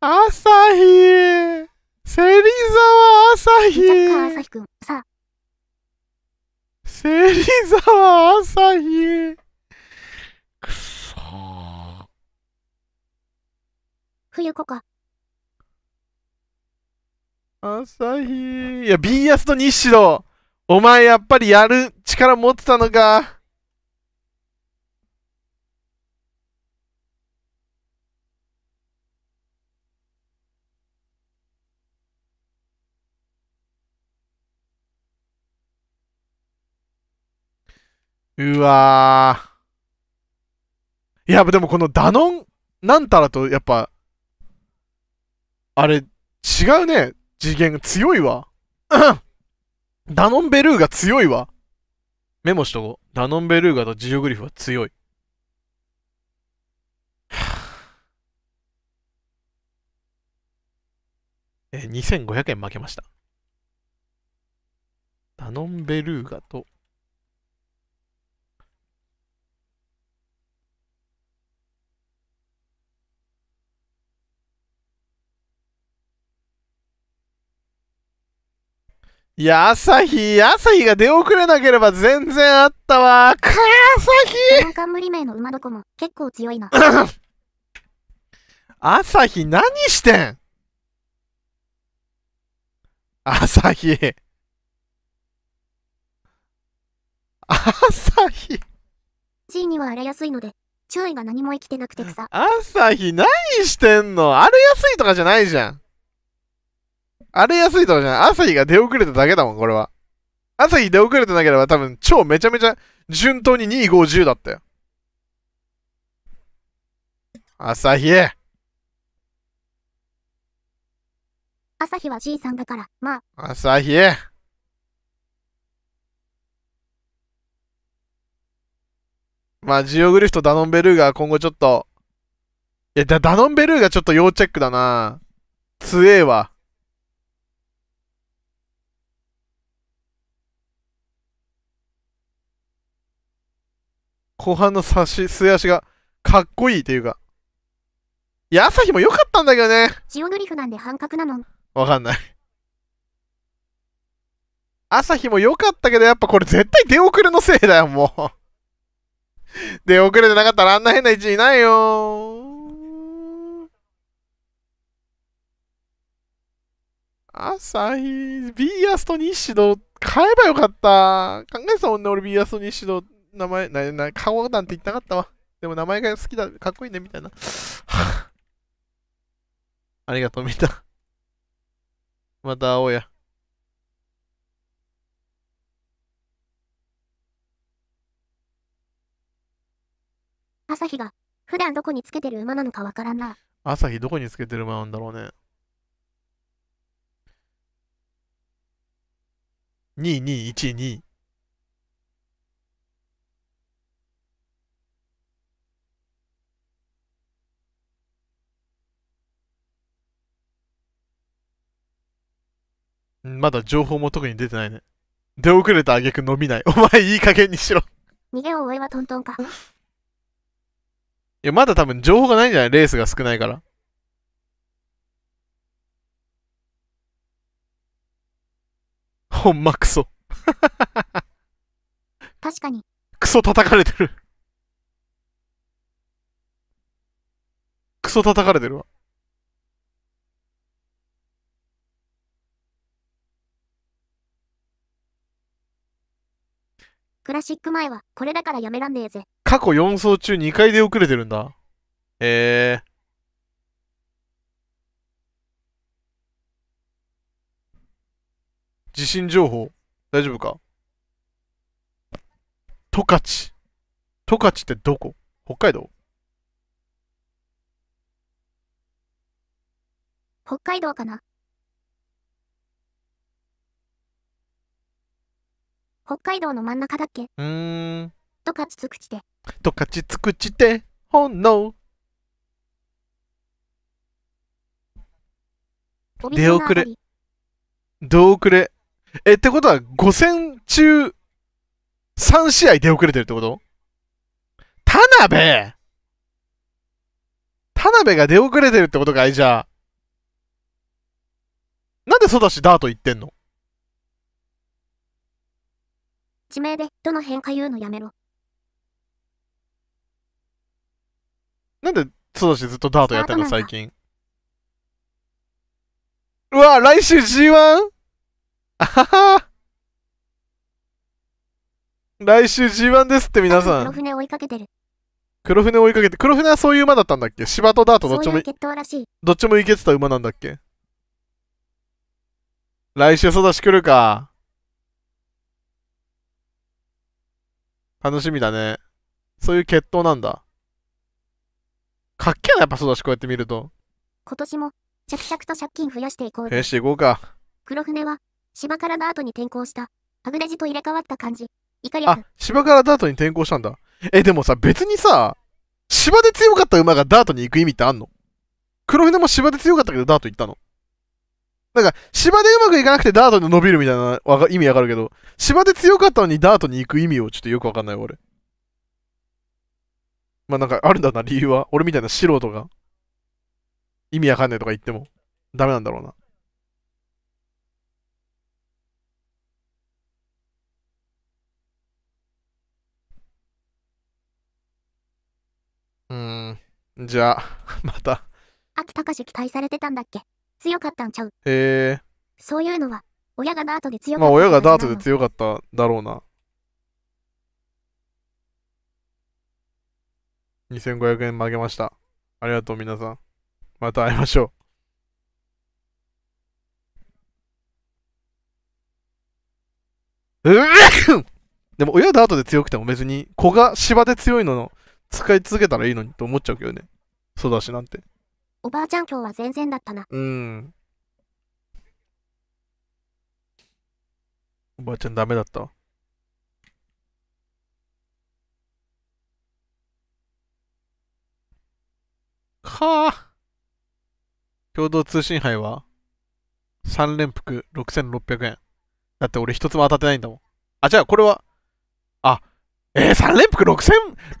朝日芹沢朝日朝日くんさあ芹沢朝日くそ冬子か朝日いやビ BS と日誌のお前やっぱりやる力持ってたのかうわー。いや、でもこのダノンなんたらと、やっぱ、あれ、違うね。次元強いわ。ダノンベルーガ強いわ。メモしとこう。ダノンベルーガとジオグリフは強い。え、2500円負けました。ダノンベルーガといや、朝日、朝日が出遅れなければ全然あったわ。か朝日冠名の馬どこも結構強いな。朝日何してん朝日。朝日。G には荒れやすいので、注意が何も生きてなくてさ。朝日何してんの荒れやすいとかじゃないじゃん。あれやすいとかじゃない。朝日が出遅れただけだもん、これは。朝日出遅れてなければ多分超めちゃめちゃ順当に2、5、10だったよ。朝日朝日はじいさんだから、まあ。朝日まあ、ジオグリフとダノンベルーガ今後ちょっと。いや、ダノンベルーガちょっと要チェックだな。強えわ。後半の差し、末足が、かっこいいというか。いや、朝日も良かったんだけどね。グリフなんで半角なのわかんない。朝日も良かったけど、やっぱこれ絶対出遅れのせいだよ、もう。出遅れてなかったらあんな変な位置いないよ朝日、ビーアスト西ド買えばよかった。考えてたもんね、俺ビーアスト西ド。名前、な、な、顔なんて言ったかったわ。でも名前が好きだ、かっこいいね、みたいな。ありがとう、みた。また会おうや。朝日が、普段どこにつけてる馬なのかわからんな。朝日どこにつけてる馬なんだろうね。2 2 1 2まだ情報も特に出てないね。出遅れた挙句伸びない。お前いい加減にしろ逃げを追えばトントンか。いや、まだ多分情報がないんじゃないレースが少ないから。ほんまクソ 確かに。クソ叩かれてるクソ叩かれてるわ。クラシック前はこれだからやめらんねえぜ。過去4層中2回で遅れてるんだ。へえ地震情報、大丈夫か十勝。十勝ってどこ北海道北海道かな北海道の真ん中だっけうーん。とかちつくちて。とかちつくちて、ほんの。出遅れ。出遅れ。え、ってことは、5戦中、3試合出遅れてるってこと田辺田辺が出遅れてるってことかいじゃあ。なんでソだし、ダート行ってんの地名で、どの辺か言うのやめろ。なんで、そうだしずっとダートやってんの最近。うわ来週 G1! あはは来週 G1 ですって皆さん。黒船追いかけてる。黒船追いかけて、黒船はそういう馬だったんだっけ芝とダートどっちもどっちもいけてた馬なんだっけ来週そうだし来るか。楽しみだね。そういう決闘なんだ。かっけえな、やっぱそうだし、こうやって見ると。今年も、着々と借金増やしていこう。増やしていこうか。黒船は、芝からダートに転向した。アグレジと入れ替わった感じ。怒りあ、芝からダートに転向したんだ。え、でもさ、別にさ、芝で強かった馬がダートに行く意味ってあんの黒船も芝で強かったけどダート行ったのなんか、芝でうまくいかなくてダートで伸びるみたいな意味わかるけど、芝で強かったのにダートに行く意味をちょっとよくわかんない俺。まあなんかあるんだな、理由は。俺みたいな素人が。意味わかんないとか言っても、ダメなんだろうな。うーん。じゃあ、また。秋高し期待されてたんだっけ強かったんちゃう。へえ。そういうのは、親がダートで強かまあ親がダートで強かっただろうな。2500円負けました。ありがとう皆さん。また会いましょう。でも親ダートで強くても別に子が芝で強いのの使い続けたらいいのにと思っちゃうけどね。うだし、なんて。おばあちゃん今日は全然だったな。うん。おばあちゃんダメだったはあ共同通信杯は3連服6600円。だって俺一つも当たってないんだもん。あ、じゃあこれは、あ、えー、3連服6000、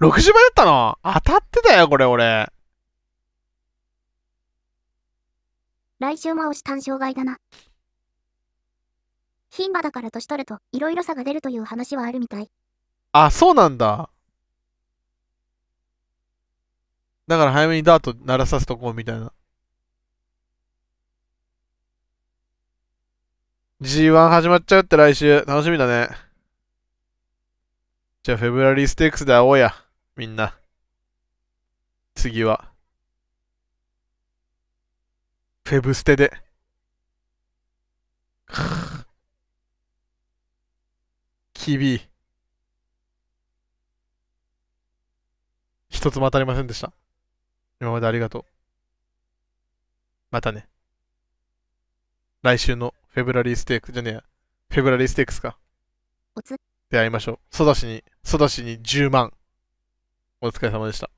60倍だったの当たってたよ、これ俺。来週も推し単障害だな。牝馬だから年取るといろいろ差が出るという話はあるみたい。あ、そうなんだ。だから早めにダート鳴らさせとこうみたいな。G1 始まっちゃうって来週。楽しみだね。じゃあ、フェブラリーステークスで会おうや。みんな。次は。フェブステで。キビー。一つも当たりませんでした。今までありがとう。またね。来週のフェブラリーステークじゃねえや。フェブラリーステークスか。で会いましょう。ソダシに、ソダシに10万。お疲れ様でした。